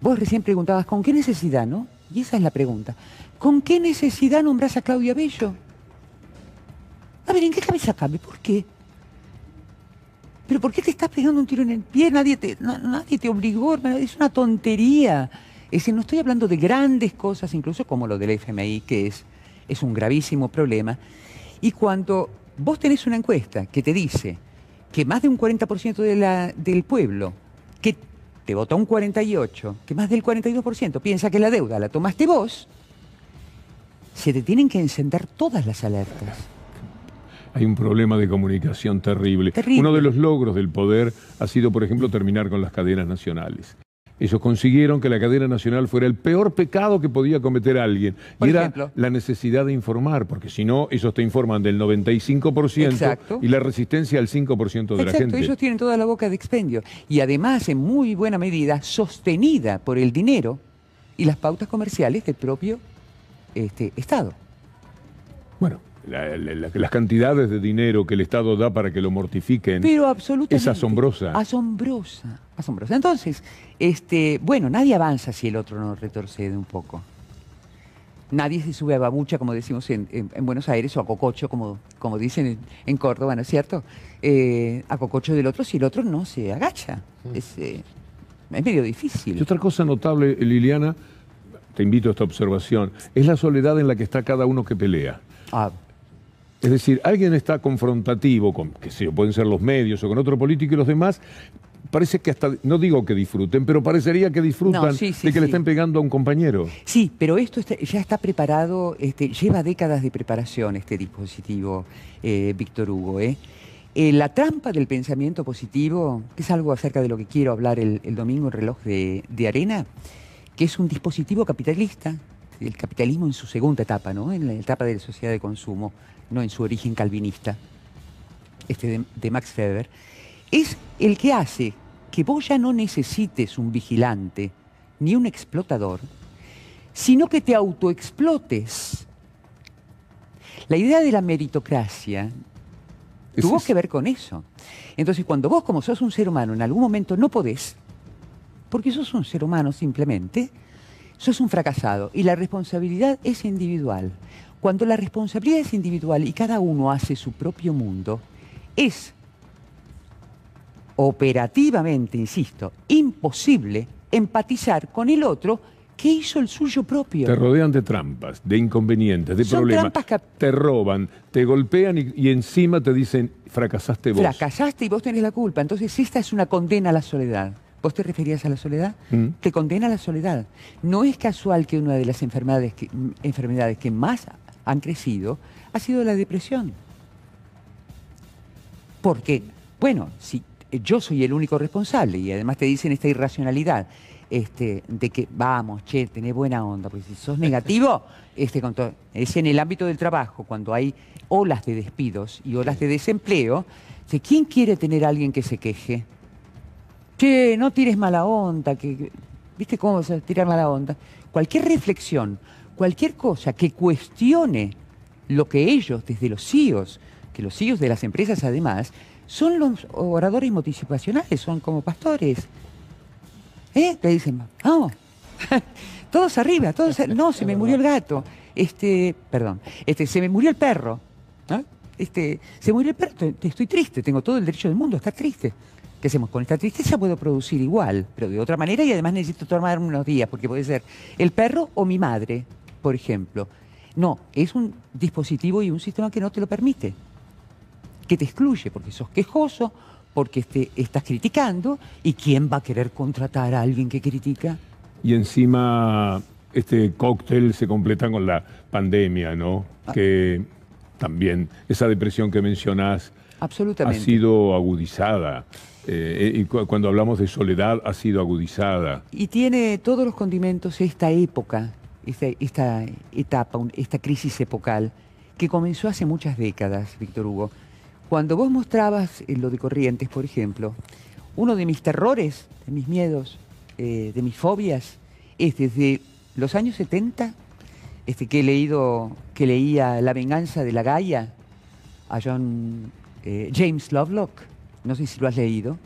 Vos recién preguntabas, ¿con qué necesidad, no? Y esa es la pregunta. ¿Con qué necesidad nombras a Claudia Bello? A ver, ¿en qué cabeza cabe? ¿Por qué? ¿Pero por qué te estás pegando un tiro en el pie? Nadie te, nadie te obligó, Es una tontería. Es decir, no estoy hablando de grandes cosas, incluso como lo del FMI, que es, es un gravísimo problema. Y cuando vos tenés una encuesta que te dice que más de un 40% de la, del pueblo que te votó un 48%, que más del 42% piensa que la deuda la tomaste vos, se te tienen que encender todas las alertas hay un problema de comunicación terrible. Uno de los logros del poder ha sido, por ejemplo, terminar con las cadenas nacionales. Ellos consiguieron que la cadena nacional fuera el peor pecado que podía cometer alguien. y era la necesidad de informar, porque si no, ellos te informan del 95% y la resistencia al 5% de la gente. Exacto, ellos tienen toda la boca de expendio. Y además, en muy buena medida, sostenida por el dinero y las pautas comerciales del propio este, Estado. Bueno, las cantidades de dinero que el Estado da para que lo mortifiquen es asombrosa. Asombrosa, asombrosa. Entonces, este, bueno, nadie avanza si el otro no retorcede un poco. Nadie se sube a babucha, como decimos en, Buenos Aires, o a cococho, como, como dicen en, Córdoba, ¿no es cierto? Eh, a cococho del otro si el otro no se agacha. Mm. Eh, es, medio difícil. Y otra cosa notable, Liliana, te invito a esta observación, es la soledad en la que está cada uno que pelea. Ah. Es decir, alguien está confrontativo con, que sé, pueden ser los medios o con otro político y los demás, parece que hasta, no digo que disfruten, pero parecería que disfrutan de que le estén pegando a un compañero. Sí, pero esto ya está preparado, este, lleva décadas de preparación este dispositivo, eh, Víctor Hugo. ¿eh? Eh, la trampa del pensamiento positivo, que es algo acerca de lo que quiero hablar el, domingo en Reloj de, de, Arena, que es un dispositivo capitalista, el capitalismo en su segunda etapa, ¿no? en la etapa de la sociedad de consumo, no en su origen calvinista, este de, Max Weber, es el que hace que vos ya no necesites un vigilante ni un explotador, sino que te autoexplotes. La idea de la meritocracia tuvo que ver con eso. Entonces, cuando vos como sos un ser humano en algún momento no podés, porque sos un ser humano simplemente, sos un fracasado y la responsabilidad es individual. Cuando la responsabilidad es individual y cada uno hace su propio mundo, es operativamente, insisto, imposible empatizar con el otro que hizo el suyo propio. Te rodean de trampas, de inconvenientes, de Son problemas. Trampas que... Te roban, te golpean y, encima te dicen fracasaste vos. Fracasaste y vos tenés la culpa. Entonces esta es una condena a la soledad. ¿Vos te referías a la soledad? Mm. Te condena a la soledad. No es casual que una de las enfermedades enfermedades que más han crecido, ha sido la depresión. Porque, bueno, si eh, yo soy el único responsable y además te dicen esta irracionalidad este, de que vamos, che, tenés buena onda, porque si sos negativo, este, es en el ámbito del trabajo, cuando hay olas de despidos y olas de desempleo, ¿quién quiere tener a alguien que se queje? Che, no tires mala onda, que, ¿viste cómo se tirar mala onda? Cualquier reflexión cualquier cosa que cuestione lo que ellos, desde los CIOs, e que los CIOs e de las empresas además, son los oradores motivacionales, son como pastores. ¿Eh? Te dicen, vamos, todos arriba, todos No, se me murió el gato. Este, perdón, este, se me murió el perro. Este, se murió el perro, estoy triste, tengo todo el derecho del mundo a estar triste. ¿Qué hacemos? Con esta tristeza puedo producir igual, pero de otra manera y además necesito tomar unos días, porque puede ser el perro o mi madre por ejemplo. No, es un dispositivo y un sistema que no te lo permite, que te excluye porque sos quejoso, porque te este, estás criticando y quién va a querer contratar a alguien que critica. Y encima este cóctel se completa con la pandemia, ¿no? Ah. Que también esa depresión que mencionás ha sido agudizada. Eh, eh, y cuando hablamos de soledad ha sido agudizada. Y tiene todos los condimentos esta época esta, etapa, esta crisis epocal, que comenzó hace muchas décadas, Víctor Hugo. Cuando vos mostrabas eh, lo de Corrientes, por ejemplo, uno de mis terrores, de mis miedos, eh, de mis fobias, es desde los años 70, este, que he leído, que leía La venganza de la Gaia, a John eh, James Lovelock, no sé si lo has leído.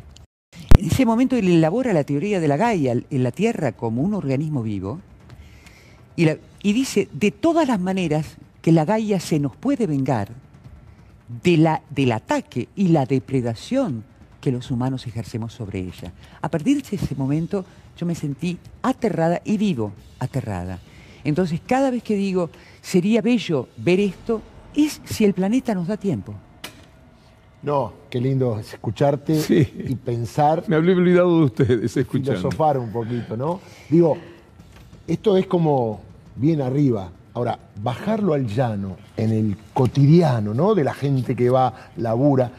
En ese momento él elabora la teoría de la Gaia, en la Tierra como un organismo vivo, y, dice, de todas las maneras que la Gaia se nos puede vengar de la, del ataque y la depredación que los humanos ejercemos sobre ella. A partir de ese momento yo me sentí aterrada y vivo aterrada. Entonces cada vez que digo, sería bello ver esto, es si el planeta nos da tiempo. No, qué lindo escucharte y pensar. Me hablé olvidado de ustedes escuchando. Filosofar un poquito, ¿no? Digo, esto es como bien arriba. Ahora, bajarlo al llano, en el cotidiano, ¿no? De la gente que va, labura,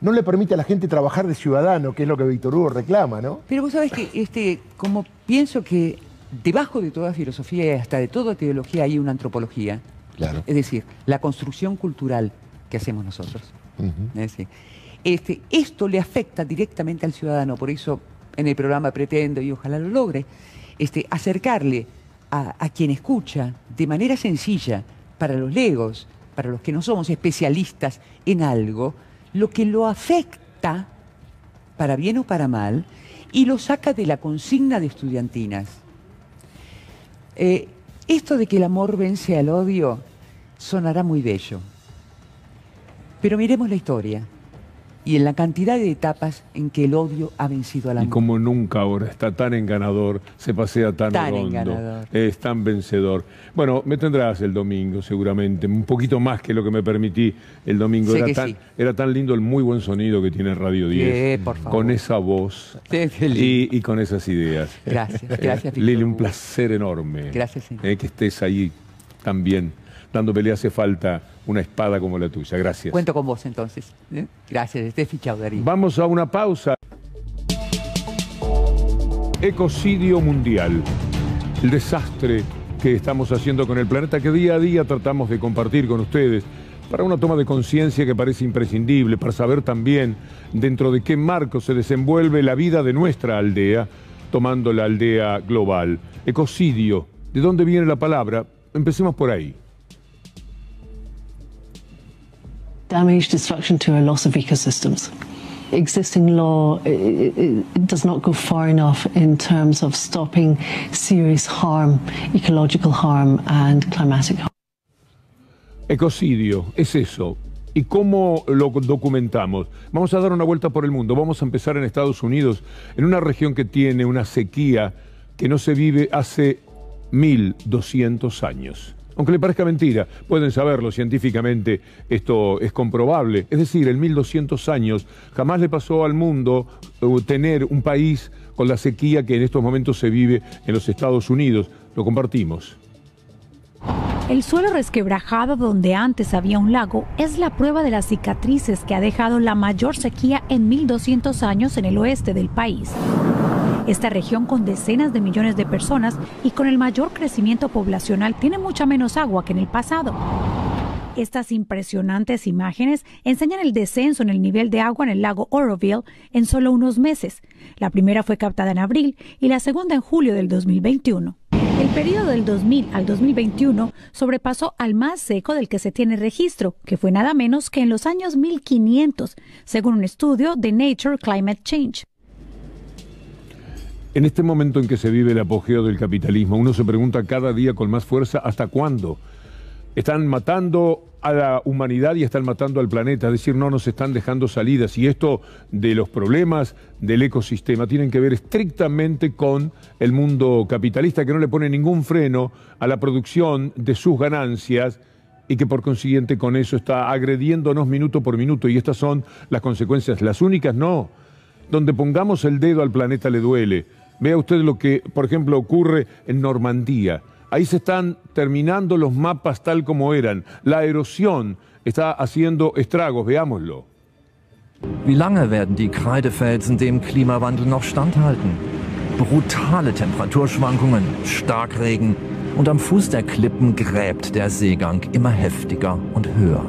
no le permite a la gente trabajar de ciudadano, que es lo que Víctor Hugo reclama, ¿no? Pero vos sabés que, este, como pienso que debajo de toda filosofía y hasta de toda teología hay una antropología. Claro. Es decir, la construcción cultural que hacemos nosotros. Este, esto le afecta directamente al ciudadano, por eso en el programa pretendo y ojalá lo logre este, acercarle a, quien escucha de manera sencilla, para los legos, para los que no somos especialistas en algo, lo que lo afecta, para bien o para mal, y lo saca de la consigna de estudiantinas. Eh, esto de que el amor vence al odio sonará muy bello, pero miremos la historia y en la cantidad de etapas en que el odio ha vencido la amor. Y como nunca ahora está tan enganador, se pasea tan, es tan vencedor. Bueno, me tendrás el domingo seguramente, un poquito más que lo que me permití el domingo. era, tan, lindo el muy buen sonido que tiene Radio 10, por favor. con esa voz y, con esas ideas. Gracias, eh, gracias. Lili, un placer enorme. Gracias, señor. Eh, que estés ahí también dando le hace falta una espada como la tuya. Gracias. Cuento con vos entonces. ¿Eh? Gracias, fichado, Darío. Vamos a una pausa. Ecocidio mundial. El desastre que estamos haciendo con el planeta que día a día tratamos de compartir con ustedes para una toma de conciencia que parece imprescindible, para saber también dentro de qué marco se desenvuelve la vida de nuestra aldea, tomando la aldea global. Ecocidio, ¿de dónde viene la palabra? Empecemos por ahí. damage, destruction to, a loss of ecosystems. Existing law does not go far enough in terms of stopping serious harm, ecological harm, and climatic harm. Ecocidio, es eso. ¿Y cómo lo documentamos? Vamos a dar una vuelta por el mundo. Vamos a empezar en Estados Unidos, en una región que tiene una sequía que no se vive hace 1200 años. Aunque le parezca mentira, pueden saberlo científicamente, esto es comprobable. Es decir, en 1200 años jamás le pasó al mundo eh, tener un país con la sequía que en estos momentos se vive en los Estados Unidos. Lo compartimos. El suelo resquebrajado donde antes había un lago es la prueba de las cicatrices que ha dejado la mayor sequía en 1200 años en el oeste del país. Esta región con decenas de millones de personas y con el mayor crecimiento poblacional tiene mucha menos agua que en el pasado. Estas impresionantes imágenes enseñan el descenso en el nivel de agua en el lago Oroville en solo unos meses. La primera fue captada en abril y la segunda en julio del 2021. El periodo del 2000 al 2021 sobrepasó al más seco del que se tiene registro, que fue nada menos que en los años 1500, según un estudio de Nature Climate Change. En este momento en que se vive el apogeo del capitalismo, uno se pregunta cada día con más fuerza hasta cuándo. Están matando a la humanidad y están matando al planeta, es decir, no nos están dejando salidas. Y esto de los problemas del ecosistema tienen que ver estrictamente con el mundo capitalista que no le pone ningún freno a la producción de sus ganancias y que por consiguiente con eso está agrediéndonos minuto por minuto. Y estas son las consecuencias, las únicas no. Donde pongamos el dedo al planeta le duele Vea usted lo que, por ejemplo, ocurre en Normandía. Ahí se están terminando los mapas tal como eran. La erosión está haciendo estragos, veámoslo. Wie lange werden die Kreidefelsen dem Klimawandel noch standhalten? Brutale Temperaturschwankungen, Starkregen und am Fuß der Klippen gräbt der Seegang immer heftiger und höher.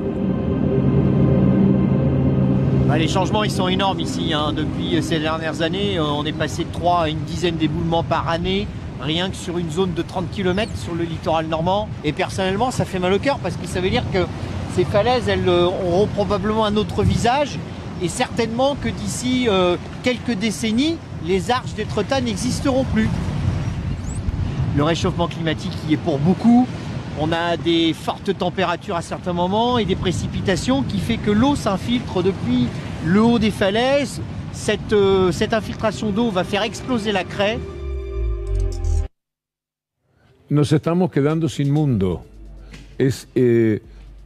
Ah, les changements, ils sont énormes ici. Hein. Depuis euh, ces dernières années, euh, on est passé de 3 à une dizaine d'éboulements par année, rien que sur une zone de 30 km sur le littoral normand. Et personnellement, ça fait mal au cœur parce que ça veut dire que ces falaises, elles euh, auront probablement un autre visage. Et certainement que d'ici quelques décennies, les arches d'Étretat n'existeront plus. Le réchauffement climatique y est pour beaucoup. On a des fortes températures à certains moments et des précipitations qui fait que l'eau s'infiltre depuis le haut des falaises. Euh, cette, infiltration d'eau va faire exploser la craie. Nos estamos quedando sin mundo. Es eh,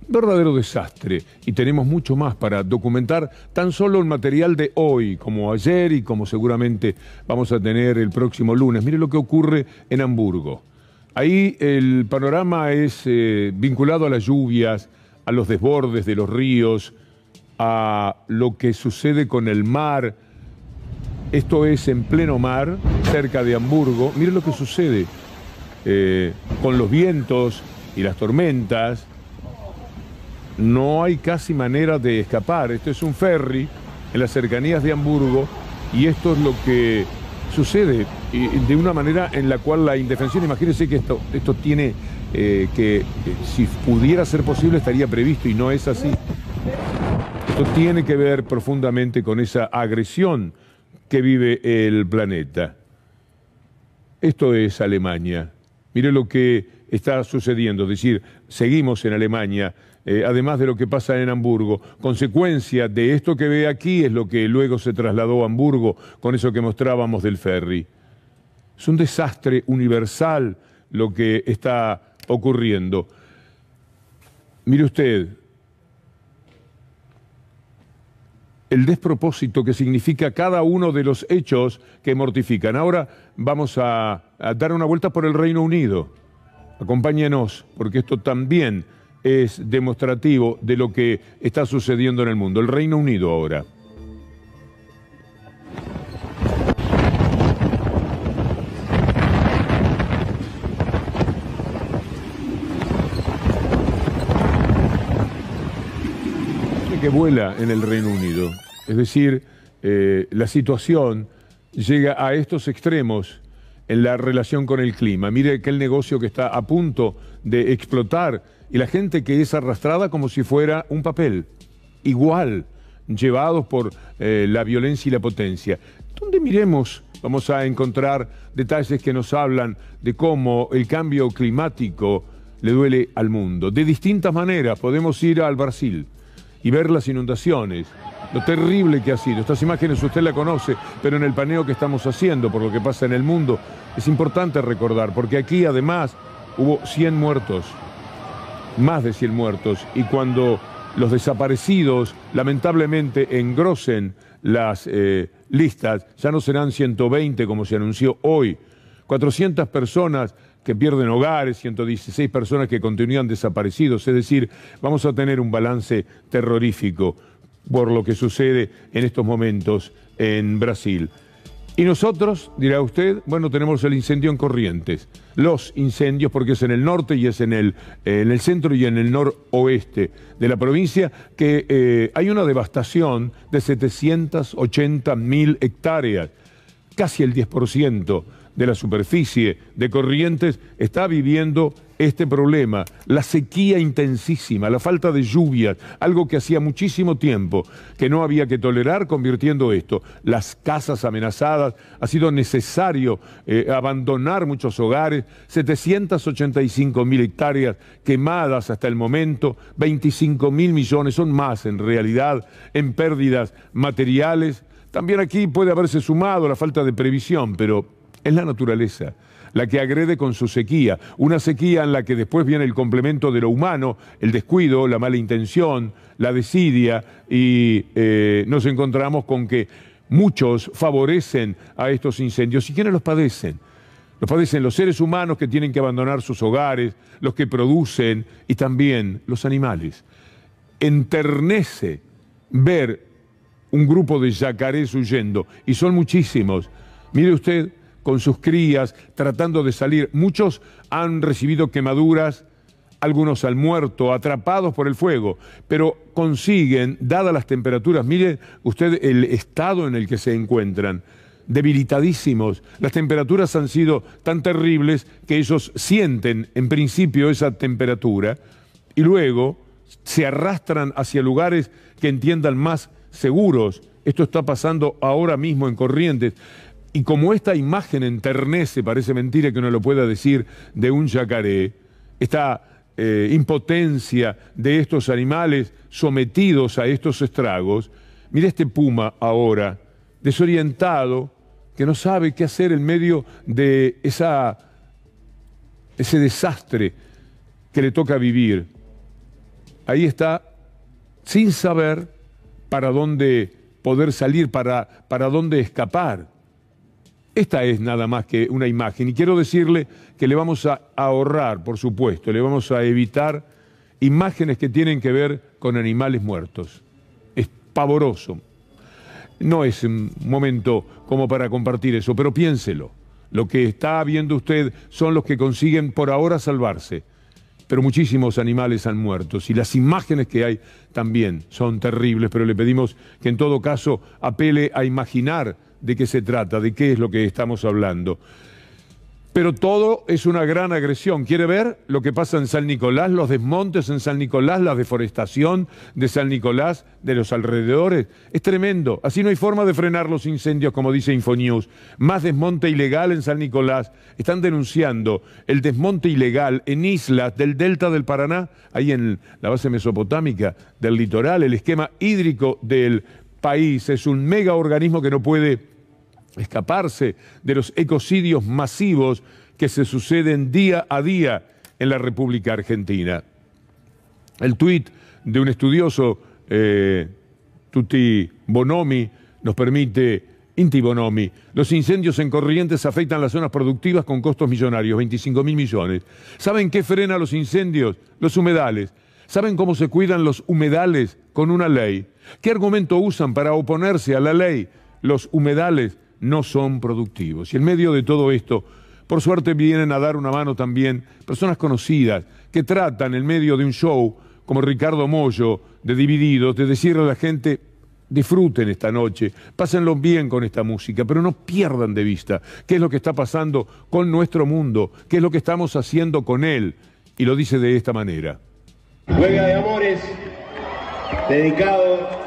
verdadero desastre y tenemos mucho más para documentar tan solo el material de hoy, como ayer y como seguramente vamos a tener el próximo lunes. Mire lo que ocurre en Hamburgo. Ahí el panorama es eh, vinculado a las lluvias, a los desbordes de los ríos, a lo que sucede con el mar. Esto es en pleno mar, cerca de Hamburgo. Miren lo que sucede eh, con los vientos y las tormentas. No hay casi manera de escapar. Esto es un ferry en las cercanías de Hamburgo y esto es lo que sucede de una manera en la cual la indefensión, imagínense que esto, esto tiene eh, que, eh, si pudiera ser posible, estaría previsto y no es así. Esto tiene que ver profundamente con esa agresión que vive el planeta. Esto es Alemania. Mire lo que está sucediendo, es decir, seguimos en Alemania eh, además de lo que pasa en Hamburgo. Consecuencia de esto que ve aquí es lo que luego se trasladó a Hamburgo con eso que mostrábamos del ferry. Es un desastre universal lo que está ocurriendo. Mire usted, el despropósito que significa cada uno de los hechos que mortifican. Ahora vamos a dar una vuelta por el Reino Unido. Acompáñenos, porque esto también es demostrativo de lo que está sucediendo en el mundo. El Reino Unido ahora. que vuela en el Reino Unido. Es decir, eh, la situación llega a estos extremos en la relación con el clima. Mire aquel negocio que está a punto de explotar y la gente que es arrastrada como si fuera un papel, igual, llevados por eh, la violencia y la potencia. ¿Dónde miremos vamos a encontrar detalles que nos hablan de cómo el cambio climático le duele al mundo. De distintas maneras podemos ir al Brasil y ver las inundaciones, lo terrible que ha sido. Estas imágenes usted la conoce, pero en el paneo que estamos haciendo por lo que pasa en el mundo es importante recordar, porque aquí además hubo 100 muertos, más de 100 muertos. Y cuando los desaparecidos lamentablemente engrosen las eh, listas, ya no serán 120 como se anunció hoy, 400 personas que pierden hogares, 116 personas que continúan desaparecidos, es decir, vamos a tener un balance terrorífico por lo que sucede en estos momentos en Brasil. Y nosotros, dirá usted, bueno, tenemos el incendio en Corrientes. Los incendios, porque es en el norte y es en el, eh, en el centro y en el noroeste de la provincia, que eh, hay una devastación de 780 mil hectáreas, casi el 10% de la superficie de Corrientes está viviendo este problema, la sequía intensísima, la falta de lluvias, algo que hacía muchísimo tiempo que no había que tolerar, convirtiendo esto, las casas amenazadas, ha sido necesario eh, abandonar muchos hogares, 785 mil hectáreas quemadas hasta el momento, 25 mil millones, son más en realidad, en pérdidas materiales. También aquí puede haberse sumado la falta de previsión, pero es la naturaleza la que agrede con su sequía, una sequía en la que después viene el complemento de lo humano, el descuido, la mala intención, la desidia, y eh, nos encontramos con que muchos favorecen a estos incendios. ¿Y quiénes los padecen? Los padecen los seres humanos que tienen que abandonar sus hogares, los que producen y también los animales. Enternece ver un grupo de yacarés huyendo, y son muchísimos. Mire usted, con sus crías, tratando de salir. Muchos han recibido quemaduras, algunos al muerto, atrapados por el fuego, pero consiguen, dadas las temperaturas, mire usted el estado en el que se encuentran, debilitadísimos. Las temperaturas han sido tan terribles que ellos sienten en principio esa temperatura y luego se arrastran hacia lugares que entiendan más seguros. Esto está pasando ahora mismo en Corrientes. Y como esta imagen enternece, parece mentira que uno lo pueda decir, de un yacaré, esta eh, impotencia de estos animales sometidos a estos estragos, mire este puma ahora, desorientado, que no sabe qué hacer en medio de esa, ese desastre que le toca vivir. Ahí está, sin saber para dónde poder salir, para, para dónde escapar. Esta es nada más que una imagen y quiero decirle que le vamos a ahorrar, por supuesto, le vamos a evitar imágenes que tienen que ver con animales muertos. Es pavoroso. No es un momento como para compartir eso, pero piénselo. Lo que está viendo usted son los que consiguen por ahora salvarse, pero muchísimos animales han muerto y las imágenes que hay también son terribles, pero le pedimos que en todo caso apele a imaginar de qué se trata, de qué es lo que estamos hablando. Pero todo es una gran agresión. ¿Quiere ver lo que pasa en San Nicolás, los desmontes en San Nicolás, la deforestación de San Nicolás, de los alrededores? Es tremendo. Así no hay forma de frenar los incendios, como dice Infonews. Más desmonte ilegal en San Nicolás. Están denunciando el desmonte ilegal en islas del delta del Paraná, ahí en la base mesopotámica del litoral. El esquema hídrico del país es un mega organismo que no puede escaparse de los ecocidios masivos que se suceden día a día en la República Argentina. El tuit de un estudioso, eh, Tuti Bonomi, nos permite, Inti Bonomi, los incendios en corrientes afectan las zonas productivas con costos millonarios, 25 mil millones. ¿Saben qué frena los incendios? Los humedales. ¿Saben cómo se cuidan los humedales con una ley? ¿Qué argumento usan para oponerse a la ley? Los humedales no son productivos. Y en medio de todo esto, por suerte vienen a dar una mano también personas conocidas que tratan en medio de un show, como Ricardo Mollo, de Divididos, de decirle a la gente, disfruten esta noche, pásenlo bien con esta música, pero no pierdan de vista qué es lo que está pasando con nuestro mundo, qué es lo que estamos haciendo con él. Y lo dice de esta manera. Juega de Amores, dedicado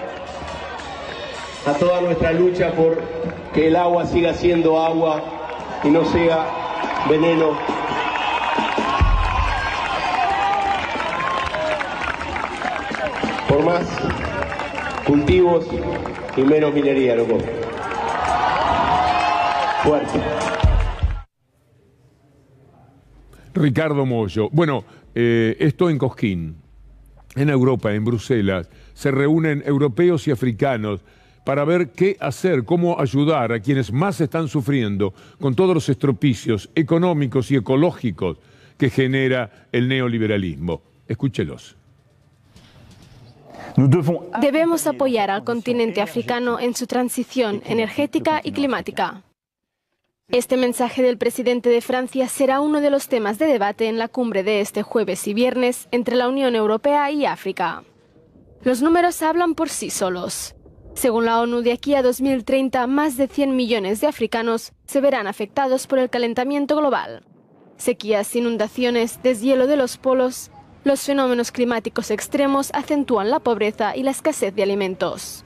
a toda nuestra lucha por que el agua siga siendo agua y no sea veneno. Por más cultivos y menos minería, loco. Fuerte. Ricardo Moyo. Bueno, eh, esto en Cosquín, en Europa, en Bruselas, se reúnen europeos y africanos para ver qué hacer, cómo ayudar a quienes más están sufriendo con todos los estropicios económicos y ecológicos que genera el neoliberalismo. Escúchelos. Debemos apoyar al continente africano en su transición energética y climática. Este mensaje del presidente de Francia será uno de los temas de debate en la cumbre de este jueves y viernes entre la Unión Europea y África. Los números hablan por sí solos. Según la ONU, de aquí a 2030, más de 100 millones de africanos se verán afectados por el calentamiento global. Sequías, inundaciones, deshielo de los polos, los fenómenos climáticos extremos acentúan la pobreza y la escasez de alimentos.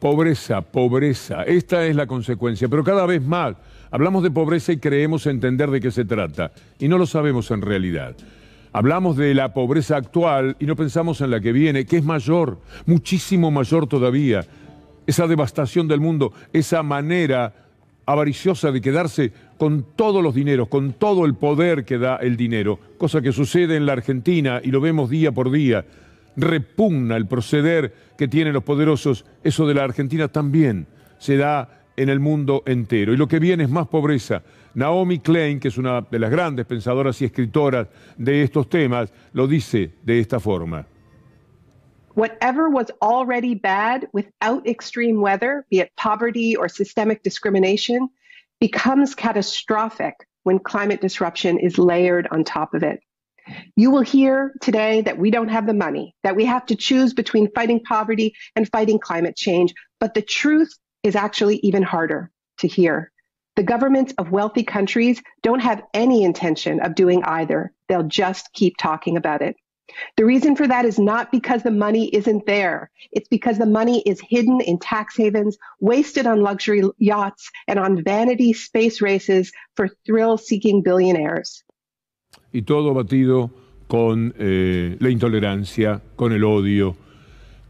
Pobreza, pobreza, esta es la consecuencia, pero cada vez más hablamos de pobreza y creemos entender de qué se trata, y no lo sabemos en realidad. Hablamos de la pobreza actual y no pensamos en la que viene, que es mayor, muchísimo mayor todavía. Esa devastación del mundo, esa manera avariciosa de quedarse con todos los dineros, con todo el poder que da el dinero, cosa que sucede en la Argentina y lo vemos día por día. Repugna el proceder que tienen los poderosos, eso de la Argentina también se da en el mundo entero. Y lo que viene es más pobreza, Naomi Klein, que es una de las grandes pensadoras y escritoras de estos temas, lo dice de esta forma. Whatever was already bad without extreme weather, be it poverty or systemic discrimination, becomes catastrophic when climate disruption is layered on top of it. You will hear today that we don't have the money, that we have to choose between fighting poverty and fighting climate change. But the truth is actually even harder to hear. The governments of wealthy countries don't have any intention of doing either. They'll just keep talking about it. The reason for that is not because the money isn't there. It's because the money is hidden in tax havens, wasted on luxury yachts, and on vanity space races for thrill seeking billionaires. Y todo batido con eh, la intolerancia, con el odio.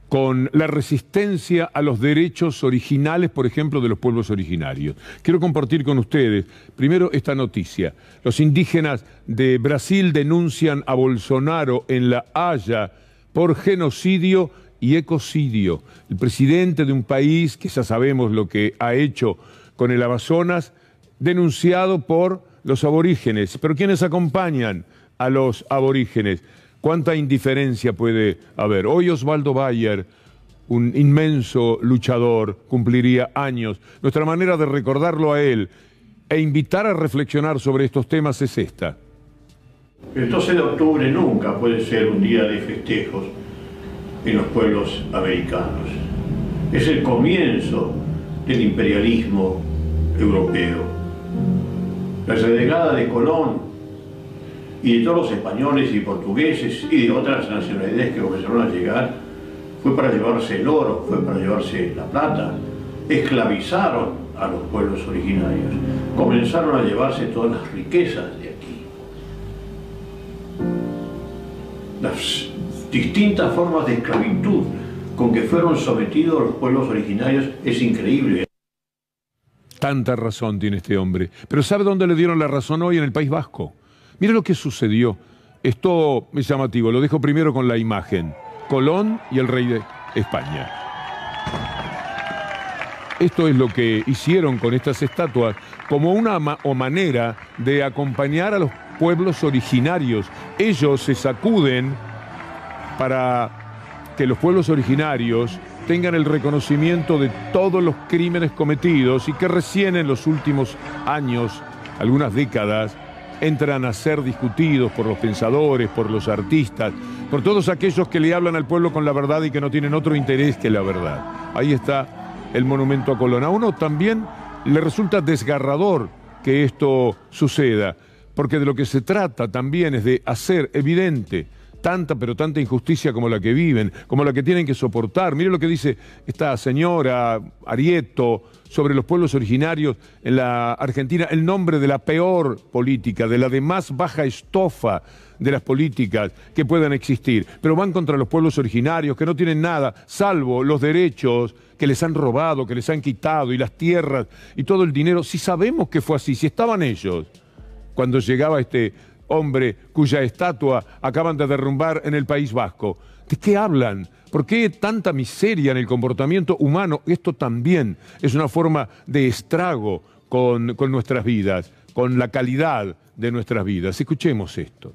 con la resistencia a los derechos originales, por ejemplo, de los pueblos originarios. Quiero compartir con ustedes, primero, esta noticia. Los indígenas de Brasil denuncian a Bolsonaro en La Haya por genocidio y ecocidio. El presidente de un país, que ya sabemos lo que ha hecho con el Amazonas, denunciado por los aborígenes. Pero ¿quiénes acompañan a los aborígenes? ¿Cuánta indiferencia puede haber? Hoy Osvaldo Bayer, un inmenso luchador, cumpliría años. Nuestra manera de recordarlo a él e invitar a reflexionar sobre estos temas es esta. El 12 de octubre nunca puede ser un día de festejos en los pueblos americanos. Es el comienzo del imperialismo europeo. La llegada de Colón y de todos los españoles y portugueses y de otras nacionalidades que comenzaron a llegar, fue para llevarse el oro, fue para llevarse la plata, esclavizaron a los pueblos originarios, comenzaron a llevarse todas las riquezas de aquí. Las distintas formas de esclavitud con que fueron sometidos los pueblos originarios es increíble. Tanta razón tiene este hombre. Pero ¿sabe dónde le dieron la razón hoy en el País Vasco? Mira lo que sucedió. Esto es llamativo. Lo dejo primero con la imagen. Colón y el rey de España. Esto es lo que hicieron con estas estatuas como una o manera de acompañar a los pueblos originarios. Ellos se sacuden para que los pueblos originarios tengan el reconocimiento de todos los crímenes cometidos y que recién en los últimos años, algunas décadas, entran a ser discutidos por los pensadores, por los artistas, por todos aquellos que le hablan al pueblo con la verdad y que no tienen otro interés que la verdad. Ahí está el monumento a Colón. A uno también le resulta desgarrador que esto suceda, porque de lo que se trata también es de hacer evidente tanta, pero tanta injusticia como la que viven, como la que tienen que soportar. Mire lo que dice esta señora Arieto sobre los pueblos originarios en la Argentina, el nombre de la peor política, de la de más baja estofa de las políticas que puedan existir, pero van contra los pueblos originarios que no tienen nada, salvo los derechos que les han robado, que les han quitado, y las tierras, y todo el dinero, si sabemos que fue así, si estaban ellos cuando llegaba este hombre cuya estatua acaban de derrumbar en el País Vasco. ¿De qué hablan? ¿Por qué tanta miseria en el comportamiento humano? Esto también es una forma de estrago con, nuestras vidas, con la calidad de nuestras vidas. Escuchemos esto.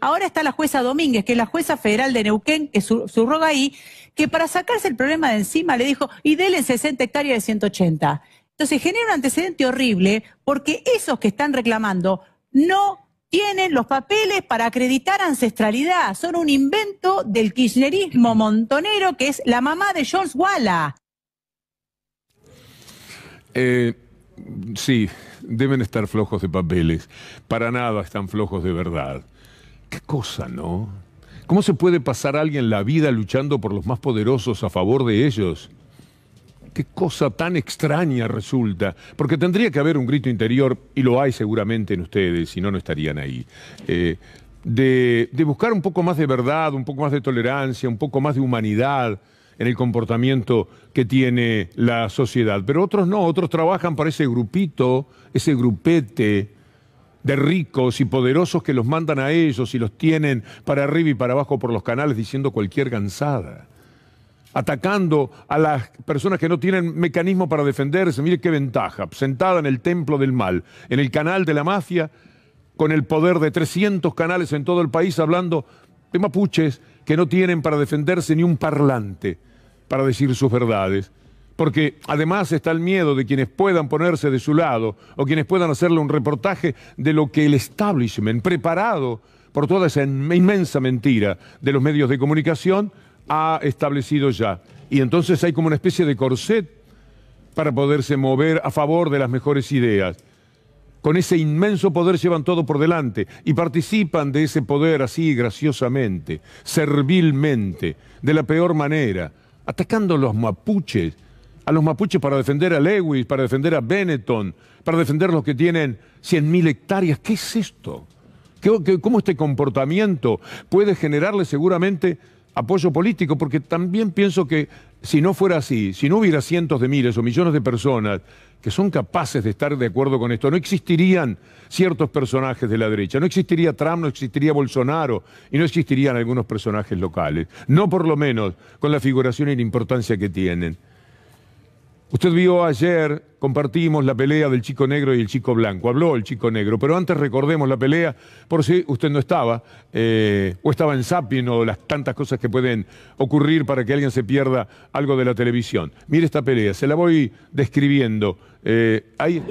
Ahora está la jueza Domínguez, que es la jueza federal de Neuquén, que subroga ahí, que para sacarse el problema de encima le dijo, y déle 60 hectáreas de 180. Entonces genera un antecedente horrible porque esos que están reclamando no tienen los papeles para acreditar ancestralidad. Son un invento del kirchnerismo montonero que es la mamá de George Walla. Eh, sí, deben estar flojos de papeles. Para nada están flojos de verdad. Qué cosa, ¿no? ¿Cómo se puede pasar alguien la vida luchando por los más poderosos a favor de ellos? Qué cosa tan extraña resulta, porque tendría que haber un grito interior, y lo hay seguramente en ustedes, si no, no estarían ahí. Eh, de, de, buscar un poco más de verdad, un poco más de tolerancia, un poco más de humanidad en el comportamiento que tiene la sociedad. Pero otros no, otros trabajan para ese grupito, ese grupete de ricos y poderosos que los mandan a ellos y los tienen para arriba y para abajo por los canales diciendo cualquier gansada atacando a las personas que no tienen mecanismo para defenderse. Mire qué ventaja, sentada en el templo del mal, en el canal de la mafia, con el poder de 300 canales en todo el país, hablando de mapuches que no tienen para defenderse ni un parlante para decir sus verdades. Porque además está el miedo de quienes puedan ponerse de su lado o quienes puedan hacerle un reportaje de lo que el establishment, preparado por toda esa inmensa mentira de los medios de comunicación, ha establecido ya. Y entonces hay como una especie de corset para poderse mover a favor de las mejores ideas. Con ese inmenso poder llevan todo por delante y participan de ese poder así graciosamente, servilmente, de la peor manera, atacando a los mapuches, a los mapuches para defender a Lewis, para defender a Benetton, para defender los que tienen 100.000 hectáreas. ¿Qué es esto? cómo este comportamiento puede generarle seguramente apoyo político, porque también pienso que si no fuera así, si no hubiera cientos de miles o millones de personas que son capaces de estar de acuerdo con esto, no existirían ciertos personajes de la derecha, no existiría Trump, no existiría Bolsonaro y no existirían algunos personajes locales, no por lo menos con la figuración y la importancia que tienen. Usted vio ayer compartimos la pelea del chico negro y el chico blanco. Habló el chico negro, pero antes recordemos la pelea por si usted no estaba, eh, o estaba en Sapien, o las tantas cosas que pueden ocurrir para que alguien se pierda algo de la televisión. Mire esta pelea, se la voy describiendo. hay eh,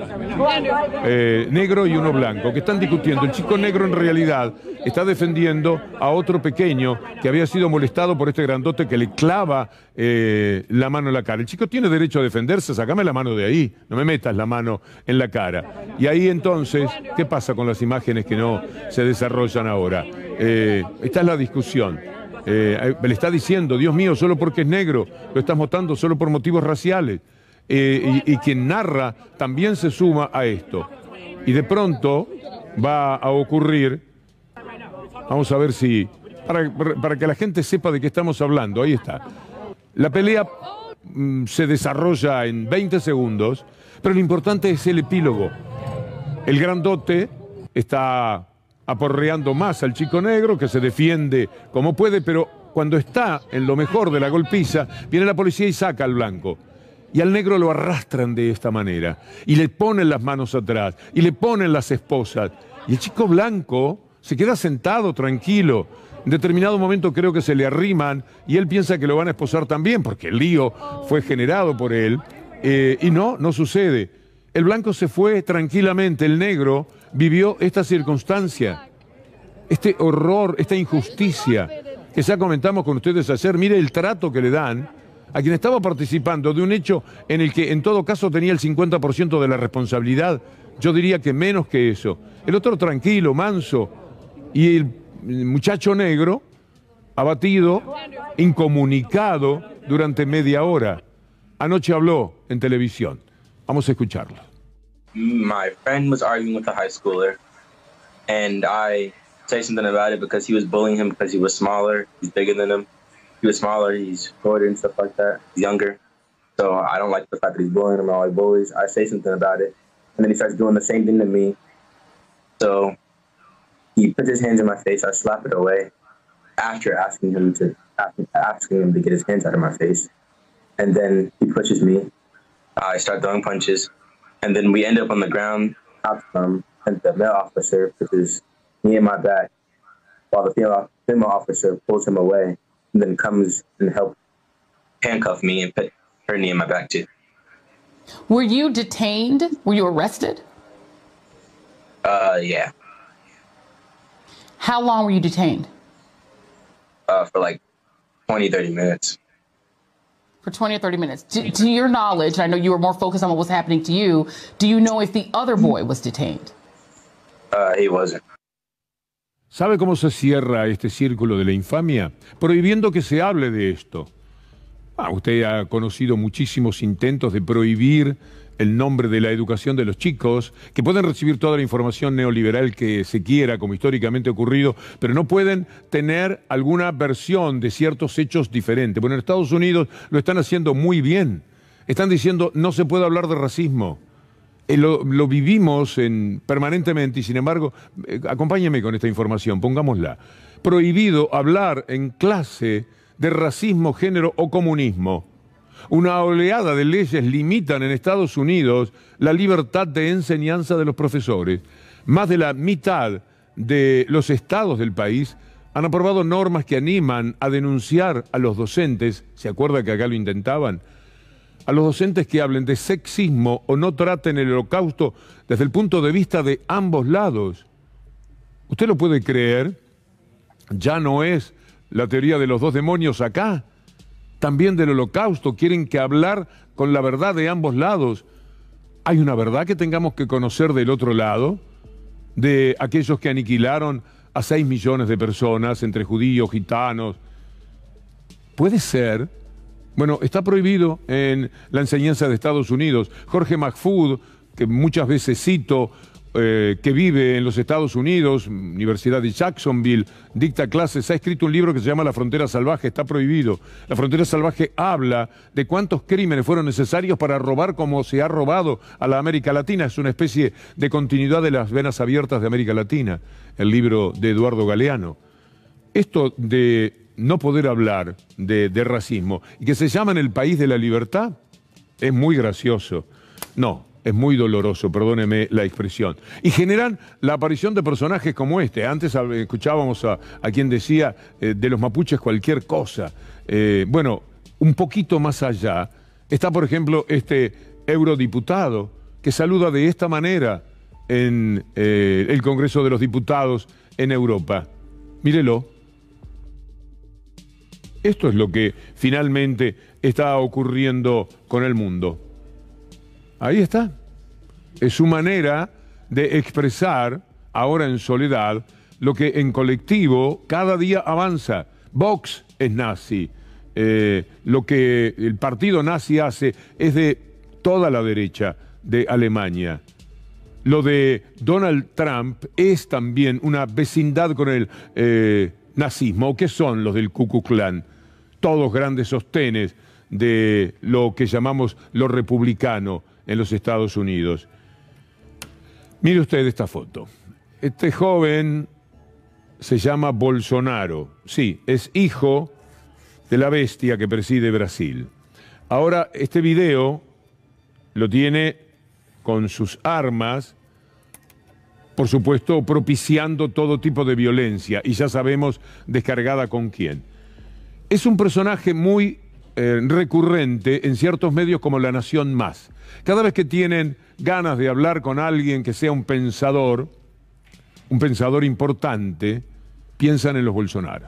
eh, negro y uno blanco, que están discutiendo. El chico negro en realidad está defendiendo a otro pequeño que había sido molestado por este grandote que le clava la mano en la cara. El chico tiene derecho a defenderse, sacame la mano de ahí, no me metas la mano en la cara. Y ahí entonces, ¿qué pasa con las imágenes que no se desarrollan ahora? Eh, esta es la discusión. Eh, eh, le está diciendo, Dios mío, solo porque es negro, lo estás votando solo por motivos raciales. y, quien narra también se suma a esto. Y de pronto va a ocurrir, vamos a ver si, para, para que la gente sepa de qué estamos hablando, ahí está. La pelea Mm, se desarrolla en 20 segundos, pero lo importante es el epílogo. El grandote está aporreando más al chico negro, que se defiende como puede, pero cuando está en lo mejor de la golpiza, viene la policía y saca al blanco. Y al negro lo arrastran de esta manera, y le ponen las manos atrás, y le ponen las esposas. Y el chico blanco se queda sentado, tranquilo, en determinado momento creo que se le arriman y él piensa que lo van a esposar también, porque el lío fue generado por él. Eh, y no, no sucede. El blanco se fue tranquilamente, el negro vivió esta circunstancia, este horror, esta injusticia que ya comentamos con ustedes ayer. Mire el trato que le dan a quien estaba participando de un hecho en el que en todo caso tenía el 50% de la responsabilidad. Yo diría que menos que eso. El otro tranquilo, manso. Y el muchacho negro, abatido, incomunicado durante media hora. Anoche habló en televisión. Vamos a escucharlo. My friend was arguing with a high schooler and I say something about it because he was bullying him because he was smaller, he's bigger than him. He was smaller, he's shorter and stuff like that, he's younger. So I don't like the fact that he's bullying him. I like bullies. I say something about it, and then he starts doing the same thing to me. So he puts his hands in my face. I slap it away after asking him to asking him to get his hands out of my face, and then he pushes me. I start throwing punches, and then we end up on the ground. and the male officer pushes me in my back, while the female female officer pulls him away, and then comes and helps handcuff me and put her knee in my back too. Were you detained? Were you arrested? Uh, yeah. How long were you detained? Uh, for like 20, 30 minutes. For 20 or 30 minutes. To, to your knowledge, I know you were more focused on what was happening to you. Do you know if the other boy was detained? Uh, he wasn't. ¿Sabe cómo se cierra este círculo de la infamia? Prohibiendo que se hable de esto. Ah, usted ha conocido muchísimos intentos de prohibir el nombre de la educación de los chicos, que pueden recibir toda la información neoliberal que se quiera, como históricamente ha ocurrido, pero no pueden tener alguna versión de ciertos hechos diferentes. Bueno, en Estados Unidos lo están haciendo muy bien. Están diciendo, no se puede hablar de racismo. Eh, lo, vivimos permanentemente y sin embargo, acompáñenme eh, acompáñeme con esta información, pongámosla. Prohibido hablar en clase de racismo, género o comunismo. Una oleada de leyes limitan en Estados Unidos la libertad de enseñanza de los profesores. Más de la mitad de los estados del país han aprobado normas que animan a denunciar a los docentes, ¿se acuerda que acá lo intentaban? A los docentes que hablen de sexismo o no traten el holocausto desde el punto de vista de ambos lados. ¿Usted lo puede creer? Ya no es la teoría de los dos demonios acá también del holocausto, quieren que hablar con la verdad de ambos lados. Hay una verdad que tengamos que conocer del otro lado, de aquellos que aniquilaron a 6 millones de personas, entre judíos, gitanos. Puede ser, bueno, está prohibido en la enseñanza de Estados Unidos. Jorge McFood, que muchas veces cito, eh, que vive en los Estados Unidos, Universidad de Jacksonville, dicta clases, ha escrito un libro que se llama La frontera salvaje, está prohibido. La frontera salvaje habla de cuántos crímenes fueron necesarios para robar como se ha robado a la América Latina. Es una especie de continuidad de las venas abiertas de América Latina, el libro de Eduardo Galeano. Esto de no poder hablar de, de racismo y que se llama en el país de la libertad es muy gracioso. No, es muy doloroso, perdóneme la expresión. Y generan la aparición de personajes como este. Antes escuchábamos a, quien decía eh, de los mapuches cualquier cosa. Eh, bueno, un poquito más allá está, por ejemplo, este eurodiputado que saluda de esta manera en eh, el Congreso de los Diputados en Europa. Mírelo. Esto es lo que finalmente está ocurriendo con el mundo. Ahí está. Es su manera de expresar, ahora en soledad, lo que en colectivo cada día avanza. Vox es nazi. Eh, lo que el partido nazi hace es de toda la derecha de Alemania. Lo de Donald Trump es también una vecindad con el eh, nazismo. que son los del Ku Klux Klan? Todos grandes sostenes de lo que llamamos lo republicano en los Estados Unidos. Mire usted esta foto. Este joven se llama Bolsonaro. Sí, es hijo de la bestia que preside Brasil. Ahora, este video lo tiene con sus armas, por supuesto, propiciando todo tipo de violencia, y ya sabemos descargada con quién. Es un personaje muy eh, recurrente en ciertos medios como La Nación Más. Cada vez que tienen ganas de hablar con alguien que sea un pensador, un pensador importante, piensan en los Bolsonaro.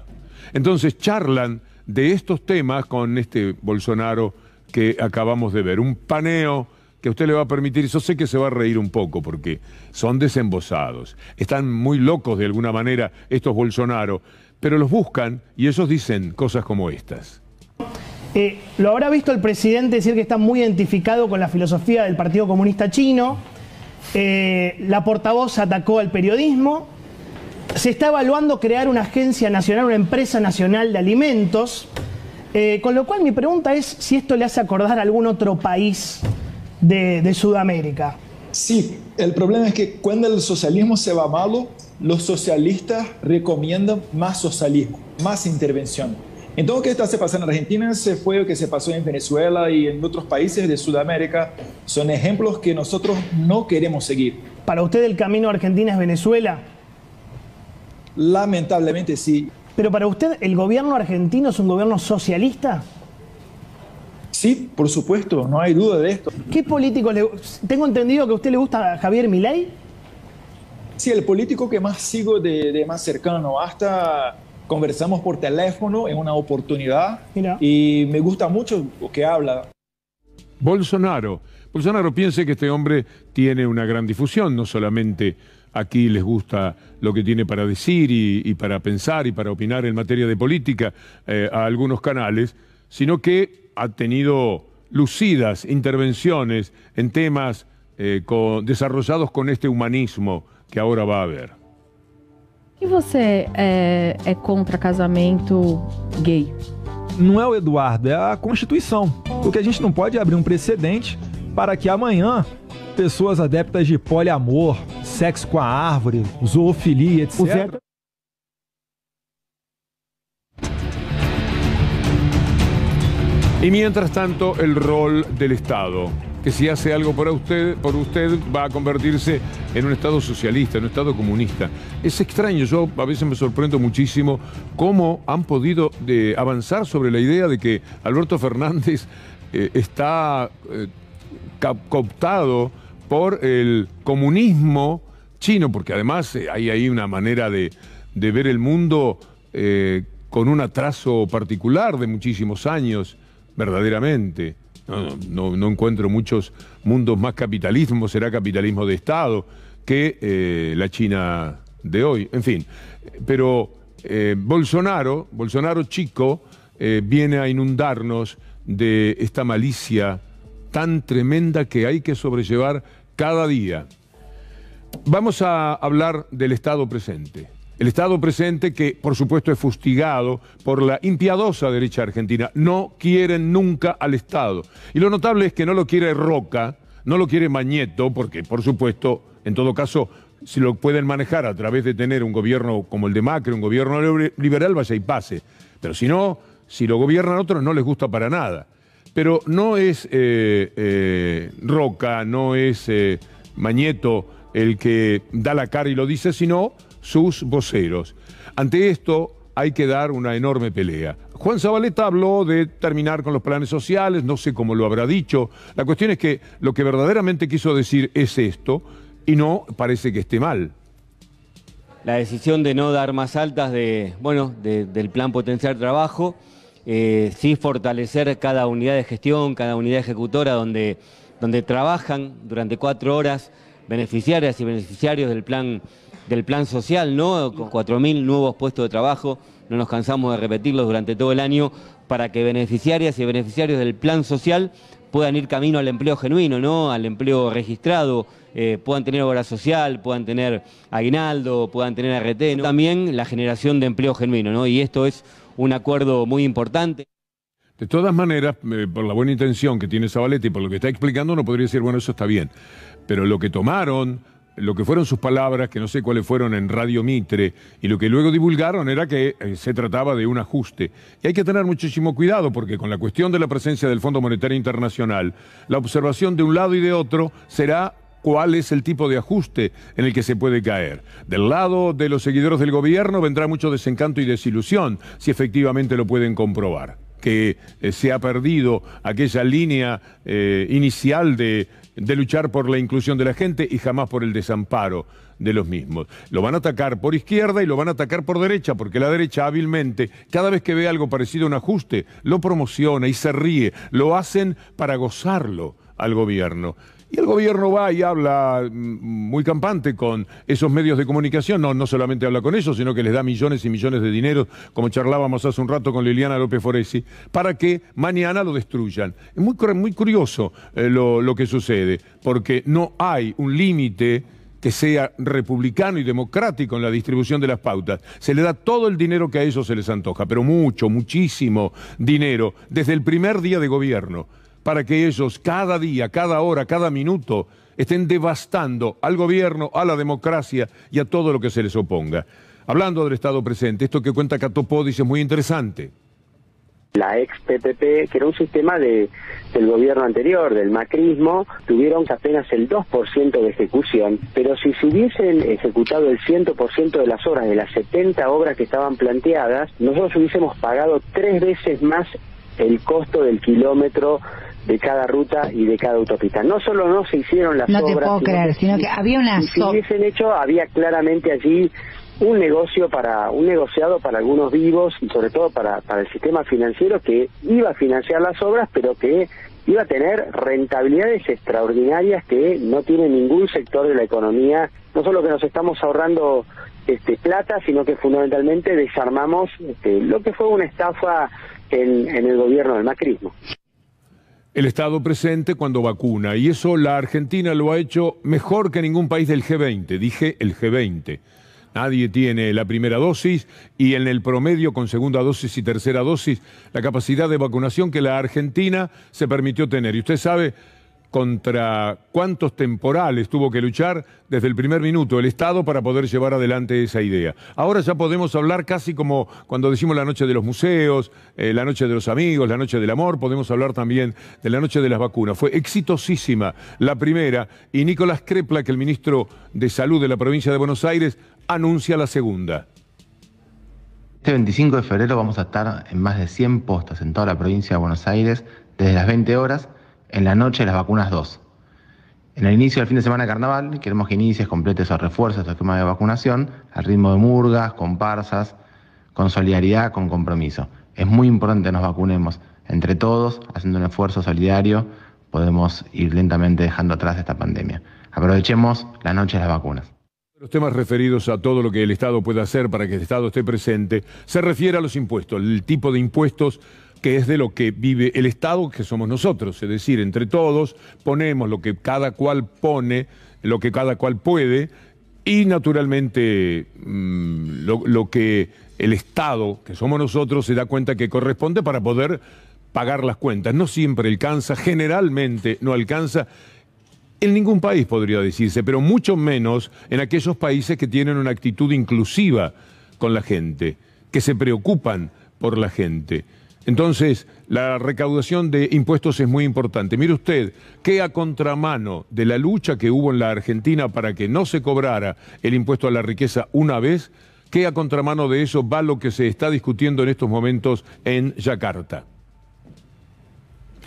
Entonces charlan de estos temas con este Bolsonaro que acabamos de ver. Un paneo que usted le va a permitir, yo sé que se va a reír un poco porque son desembosados, están muy locos de alguna manera estos Bolsonaro, pero los buscan y ellos dicen cosas como estas. Eh, lo habrá visto el presidente decir que está muy identificado con la filosofía del Partido Comunista Chino. Eh, la portavoz atacó al periodismo. Se está evaluando crear una agencia nacional, una empresa nacional de alimentos. Eh, con lo cual mi pregunta es si esto le hace acordar a algún otro país de, de Sudamérica. Sí, el problema es que cuando el socialismo se va malo, los socialistas recomiendan más socialismo, más intervención entonces, ¿qué está pasando en Argentina se fue lo que se pasó en Venezuela y en otros países de Sudamérica. Son ejemplos que nosotros no queremos seguir. Para usted el camino Argentina es Venezuela? Lamentablemente, sí. Pero para usted, ¿el gobierno argentino es un gobierno socialista? Sí, por supuesto, no hay duda de esto. ¿Qué político le... Tengo entendido que a usted le gusta a Javier Milei. Sí, el político que más sigo de más cercano, hasta conversamos por teléfono en una oportunidad y me gusta mucho lo que habla. Bolsonaro. Bolsonaro piense que este hombre tiene una gran difusión, no solamente aquí les gusta lo que tiene para decir y, para pensar y para opinar en materia de política eh, a algunos canales, sino que ha tenido lucidas intervenciones en temas eh, desarrollados con este humanismo que ahora va a haber. E você é, é contra casamento gay? Não é o Eduardo, é a Constituição. Porque a gente não pode é abrir um precedente para que amanhã pessoas adeptas de poliamor, sexo com a árvore, zoofilia, etc. Tá- e, Y mientras tanto, o rol do Estado. que si hace algo por usted, por usted va a convertirse en un Estado socialista, en un Estado comunista. Es extraño, yo a veces me sorprendo muchísimo cómo han podido eh, avanzar sobre la idea de que Alberto Fernández eh, está eh, cooptado por el comunismo chino, porque además hay ahí una manera de, ver el mundo con un atraso particular de muchísimos años, verdaderamente. No, encuentro muchos mundos más capitalismo, será capitalismo de Estado, que eh, la China de hoy. En fin, pero eh, Bolsonaro, Bolsonaro chico, eh, viene a inundarnos de esta malicia tan tremenda que hay que sobrellevar cada día. Vamos a hablar del estado presente. El Estado presente que, por supuesto, es fustigado por la impiadosa derecha argentina. No quieren nunca al Estado. Y lo notable es que no lo quiere Roca, no lo quiere Mañeto, porque, por supuesto, en todo caso, si lo pueden manejar a través de tener un gobierno como el de Macri, un gobierno liberal, vaya y pase. Pero si no, si lo gobiernan otros, no les gusta para nada. Pero no es eh, eh, Roca, no es eh, Mañeto el que da la cara y lo dice, sino sus voceros. Ante esto hay que dar una enorme pelea. Juan Zabaleta habló de terminar con los planes sociales, no sé cómo lo habrá dicho. La cuestión es que lo que verdaderamente quiso decir es esto y no parece que esté mal. La decisión de no dar más altas de, bueno, del plan potenciar trabajo, eh, sí fortalecer cada unidad de gestión, cada unidad ejecutora donde, donde trabajan durante cuatro horas beneficiarias y beneficiarios del plan del plan social, ¿no? Con 4.000 nuevos puestos de trabajo, no nos cansamos de repetirlos durante todo el año, para que beneficiarias y beneficiarios del plan social puedan ir camino al empleo genuino, ¿no? Al empleo registrado, eh, puedan tener obra social, puedan tener aguinaldo, puedan tener RT, También la generación de empleo genuino, ¿no? Y esto es un acuerdo muy importante. De todas maneras, eh, por la buena intención que tiene Zabaleta y por lo que está explicando, uno podría decir, bueno, eso está bien. Pero lo que tomaron, lo que fueron sus palabras, que no sé cuáles fueron en Radio Mitre, y lo que luego divulgaron era que eh, se trataba de un ajuste. Y hay que tener muchísimo cuidado porque con la cuestión de la presencia del Fondo Monetario Internacional, la observación de un lado y de otro será cuál es el tipo de ajuste en el que se puede caer. Del lado de los seguidores del gobierno vendrá mucho desencanto y desilusión si efectivamente lo pueden comprobar que eh, se ha perdido aquella línea eh, inicial de de luchar por la inclusión de la gente y jamás por el desamparo de los mismos. Lo van a atacar por izquierda y lo van a atacar por derecha, porque la derecha hábilmente, cada vez que ve algo parecido a un ajuste, lo promociona y se ríe. Lo hacen para gozarlo al gobierno. Y el gobierno va y habla mm, muy campante con esos medios de comunicación, no, no solamente habla con ellos, sino que les da millones y millones de dinero, como charlábamos hace un rato con Liliana López Foresi, para que mañana lo destruyan. Es muy, curioso eh, lo, lo que sucede, porque no hay un límite que sea republicano y democrático en la distribución de las pautas. Se le da todo el dinero que a ellos se les antoja, pero mucho, muchísimo dinero, desde el primer día de gobierno para que ellos cada día, cada hora, cada minuto estén devastando al gobierno, a la democracia y a todo lo que se les oponga. Hablando del Estado presente, esto que cuenta Catopodis es muy interesante. La ex PPP, que era un sistema de, del gobierno anterior, del macrismo, tuvieron apenas el 2% de ejecución, pero si se hubiesen ejecutado el 100% de las obras, de las 70 obras que estaban planteadas, nosotros hubiésemos pagado tres veces más el costo del kilómetro de cada ruta y de cada autopista. No solo no se hicieron las obras... No te puedo sino creer, que, sino que había una... Si hubiesen hecho, había claramente allí un negocio para un negociado para algunos vivos y sobre todo para, el sistema financiero que iba a financiar las obras pero que iba a tener rentabilidades extraordinarias que no tiene ningún sector de la economía no solo que nos estamos ahorrando este, plata sino que fundamentalmente desarmamos este, lo que fue una estafa en, en el gobierno del macrismo el Estado presente cuando vacuna. Y eso la Argentina lo ha hecho mejor que ningún país del G20. Dije el G20. Nadie tiene la primera dosis y en el promedio con segunda dosis y tercera dosis la capacidad de vacunación que la Argentina se permitió tener. Y usted sabe contra cuántos temporales tuvo que luchar desde el primer minuto el Estado para poder llevar adelante esa idea. Ahora ya podemos hablar casi como cuando decimos la noche de los museos, eh, la noche de los amigos, la noche del amor, podemos hablar también de la noche de las vacunas. Fue exitosísima la primera y Nicolás Crepla, que el ministro de Salud de la provincia de Buenos Aires, anuncia la segunda. Este 25 de febrero vamos a estar en más de 100 postas en toda la provincia de Buenos Aires desde las 20 horas en la noche las vacunas 2. En el inicio del fin de semana de carnaval, queremos que inicies, completes o refuerzos, tu tema de vacunación al ritmo de murgas, comparsas, con solidaridad, con compromiso. Es muy importante que nos vacunemos entre todos, haciendo un esfuerzo solidario, podemos ir lentamente dejando atrás esta pandemia. Aprovechemos la noche de las vacunas. Los temas referidos a todo lo que el Estado puede hacer para que el Estado esté presente se refiere a los impuestos, el tipo de impuestos que es de lo que vive el Estado, que somos nosotros, es decir, entre todos ponemos lo que cada cual pone, lo que cada cual puede, y naturalmente mm, lo que el Estado, que somos nosotros, se da cuenta que corresponde para poder pagar las cuentas. No siempre alcanza, generalmente no alcanza. En ningún país podría decirse, pero mucho menos en aquellos países que tienen una actitud inclusiva con la gente, que se preocupan por la gente. Entonces, la recaudación de impuestos es muy importante. Mire usted, que a contramano de la lucha que hubo en la Argentina para que no se cobrara el impuesto a la riqueza una vez, que a contramano de eso va lo que se está discutiendo en estos momentos en Yakarta.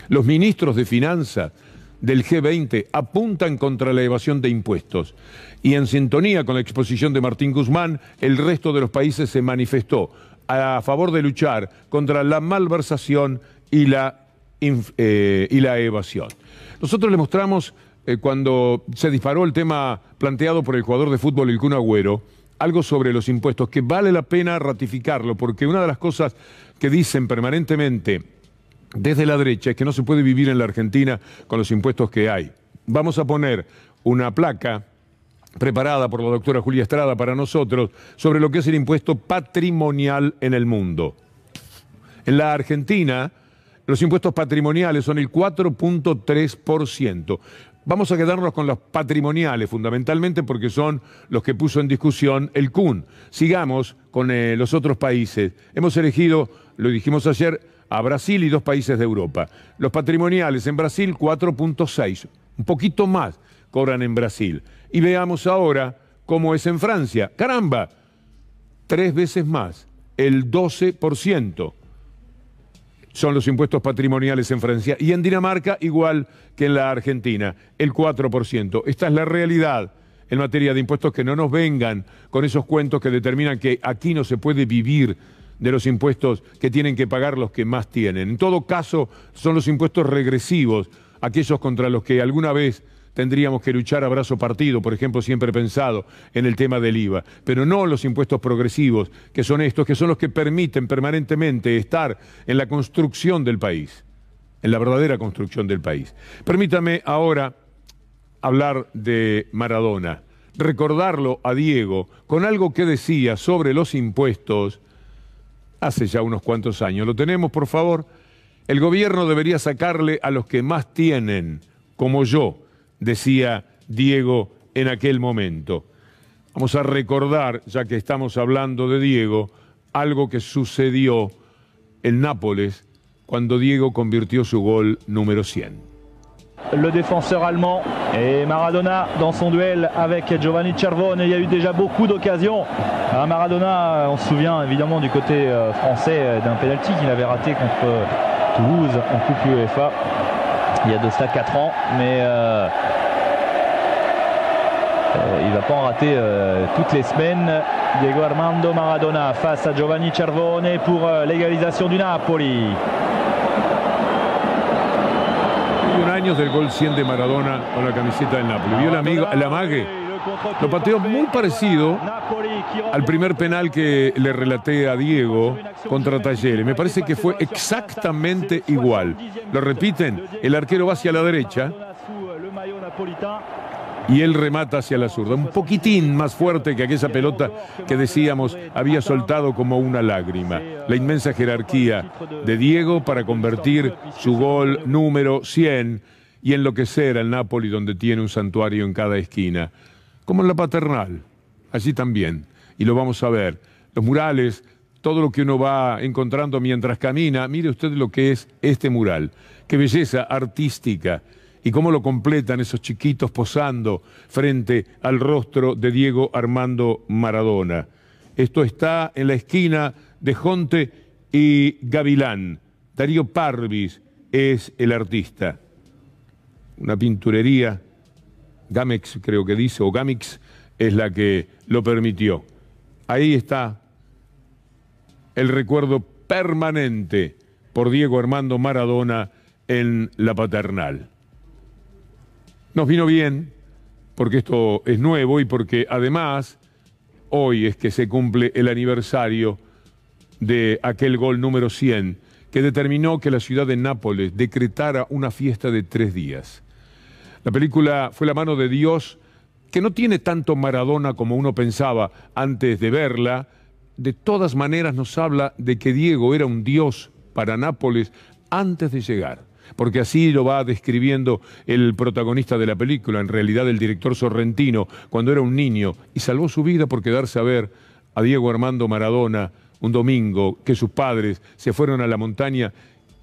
Los ministros de Finanzas del G20 apuntan contra la evasión de impuestos y en sintonía con la exposición de Martín Guzmán, el resto de los países se manifestó a favor de luchar contra la malversación y la, eh, y la evasión. Nosotros le mostramos eh, cuando se disparó el tema planteado por el jugador de fútbol, el Kun Agüero, algo sobre los impuestos, que vale la pena ratificarlo, porque una de las cosas que dicen permanentemente desde la derecha es que no se puede vivir en la Argentina con los impuestos que hay. Vamos a poner una placa preparada por la doctora Julia Estrada para nosotros sobre lo que es el impuesto patrimonial en el mundo. En la Argentina, los impuestos patrimoniales son el 4.3%. Vamos a quedarnos con los patrimoniales fundamentalmente porque son los que puso en discusión el CUN. Sigamos con eh, los otros países. Hemos elegido, lo dijimos ayer, a Brasil y dos países de Europa. Los patrimoniales en Brasil 4.6, un poquito más cobran en Brasil. Y veamos ahora cómo es en Francia. Caramba, tres veces más, el 12% son los impuestos patrimoniales en Francia. Y en Dinamarca, igual que en la Argentina, el 4%. Esta es la realidad en materia de impuestos, que no nos vengan con esos cuentos que determinan que aquí no se puede vivir de los impuestos que tienen que pagar los que más tienen. En todo caso, son los impuestos regresivos, aquellos contra los que alguna vez tendríamos que luchar a brazo partido, por ejemplo, siempre pensado en el tema del IVA, pero no los impuestos progresivos, que son estos, que son los que permiten permanentemente estar en la construcción del país, en la verdadera construcción del país. Permítame ahora hablar de Maradona, recordarlo a Diego con algo que decía sobre los impuestos hace ya unos cuantos años. ¿Lo tenemos, por favor? El gobierno debería sacarle a los que más tienen, como yo, decía Diego en aquel momento. Vamos a recordar, ya que estamos hablando de Diego, algo que sucedió en Nápoles cuando Diego convirtió su gol número 100. le défenseur allemand et Maradona dans son duel avec Giovanni Cervone. Il y a eu déjà beaucoup d'occasions. Ah, Maradona, on se souvient évidemment du côté euh, français euh, d'un penalty qu'il avait raté contre euh, Toulouse en Coupe UEFA. il y a de cela 4 ans, mais euh, euh, il ne va pas en rater euh, toutes les semaines. Diego Armando Maradona face à Giovanni Cervone pour l'égalisation du Napoli. Un año del gol 100 de Maradona con la camiseta del Napoli. Vio la, la mague Lo pateó muy parecido al primer penal que le relaté a Diego contra Talleres. Me parece que fue exactamente igual. Lo repiten, el arquero va hacia la derecha y él remata hacia la zurda. Un poquitín más fuerte que aquella pelota que decíamos había soltado como una lágrima. La inmensa jerarquía de Diego para convertir su gol número 100 y enloquecer al Napoli donde tiene un santuario en cada esquina como en la paternal, allí también, y lo vamos a ver. Los murales, todo lo que uno va encontrando mientras camina, mire usted lo que es este mural, qué belleza artística y cómo lo completan esos chiquitos posando frente al rostro de Diego Armando Maradona. Esto está en la esquina de Jonte y Gavilán. Darío Parvis es el artista. Una pinturería Gamex creo que dice, o Gamex es la que lo permitió. Ahí está el recuerdo permanente por Diego Armando Maradona en la paternal. Nos vino bien porque esto es nuevo y porque además hoy es que se cumple el aniversario de aquel gol número 100 que determinó que la ciudad de Nápoles decretara una fiesta de tres días. La película fue La mano de Dios, que no tiene tanto Maradona como uno pensaba antes de verla. De todas maneras nos habla de que Diego era un dios para Nápoles antes de llegar, porque así lo va describiendo el protagonista de la película, en realidad el director sorrentino, cuando era un niño y salvó su vida por quedarse a ver a Diego Armando Maradona un domingo que sus padres se fueron a la montaña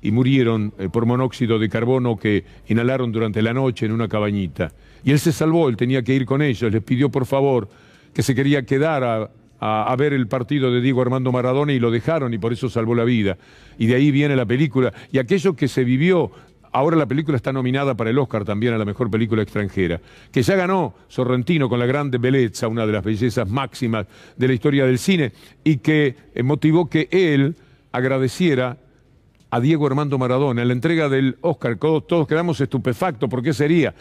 y murieron eh, por monóxido de carbono que inhalaron durante la noche en una cabañita. Y él se salvó, él tenía que ir con ellos, les pidió por favor que se quería quedar a, ver el partido de Diego Armando Maradona y lo dejaron y por eso salvó la vida. Y de ahí viene la película. Y aquello que se vivió, ahora la película está nominada para el Oscar también a la mejor película extranjera, que ya ganó Sorrentino con la grande belleza, una de las bellezas máximas de la historia del cine, y que eh, motivó que él agradeciera a Diego Armando Maradona en la entrega del Oscar. Todos, quedamos estupefactos. Eh, ¿Por qué sería?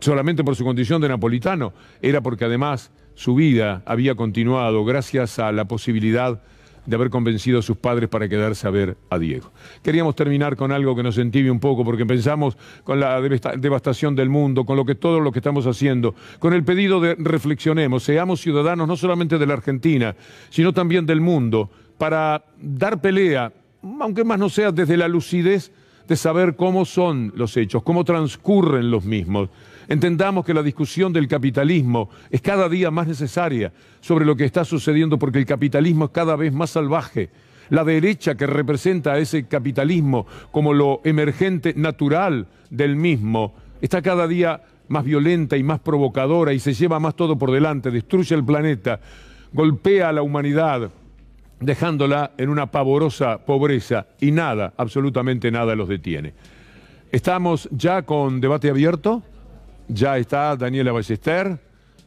solamente por su condición de napolitano. Era porque además su vida había continuado gracias a la posibilidad de haber convencido a sus padres para quedarse a ver a Diego. Queríamos terminar con algo que nos entibie un poco, porque pensamos con la devastación del mundo, con lo que todo lo que estamos haciendo, con el pedido de reflexionemos, seamos ciudadanos no solamente de la Argentina, sino también del mundo, para dar pelea aunque más no sea desde la lucidez de saber cómo son los hechos, cómo transcurren los mismos. Entendamos que la discusión del capitalismo es cada día más necesaria sobre lo que está sucediendo porque el capitalismo es cada vez más salvaje. La derecha que representa a ese capitalismo como lo emergente natural del mismo está cada día más violenta y más provocadora y se lleva más todo por delante, destruye el planeta, golpea a la humanidad, dejándola en una pavorosa pobreza y nada, absolutamente nada los detiene. Estamos ya con debate abierto, ya está Daniela Ballester,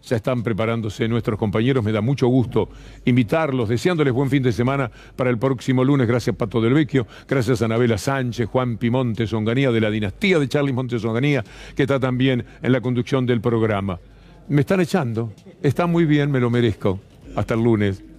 ya están preparándose nuestros compañeros, me da mucho gusto invitarlos, deseándoles buen fin de semana para el próximo lunes, gracias Pato del Vecchio, gracias a Anabela Sánchez, Juan Pimonte Songanía, de la dinastía de Charlie Montes que está también en la conducción del programa. Me están echando, está muy bien, me lo merezco. Hasta el lunes.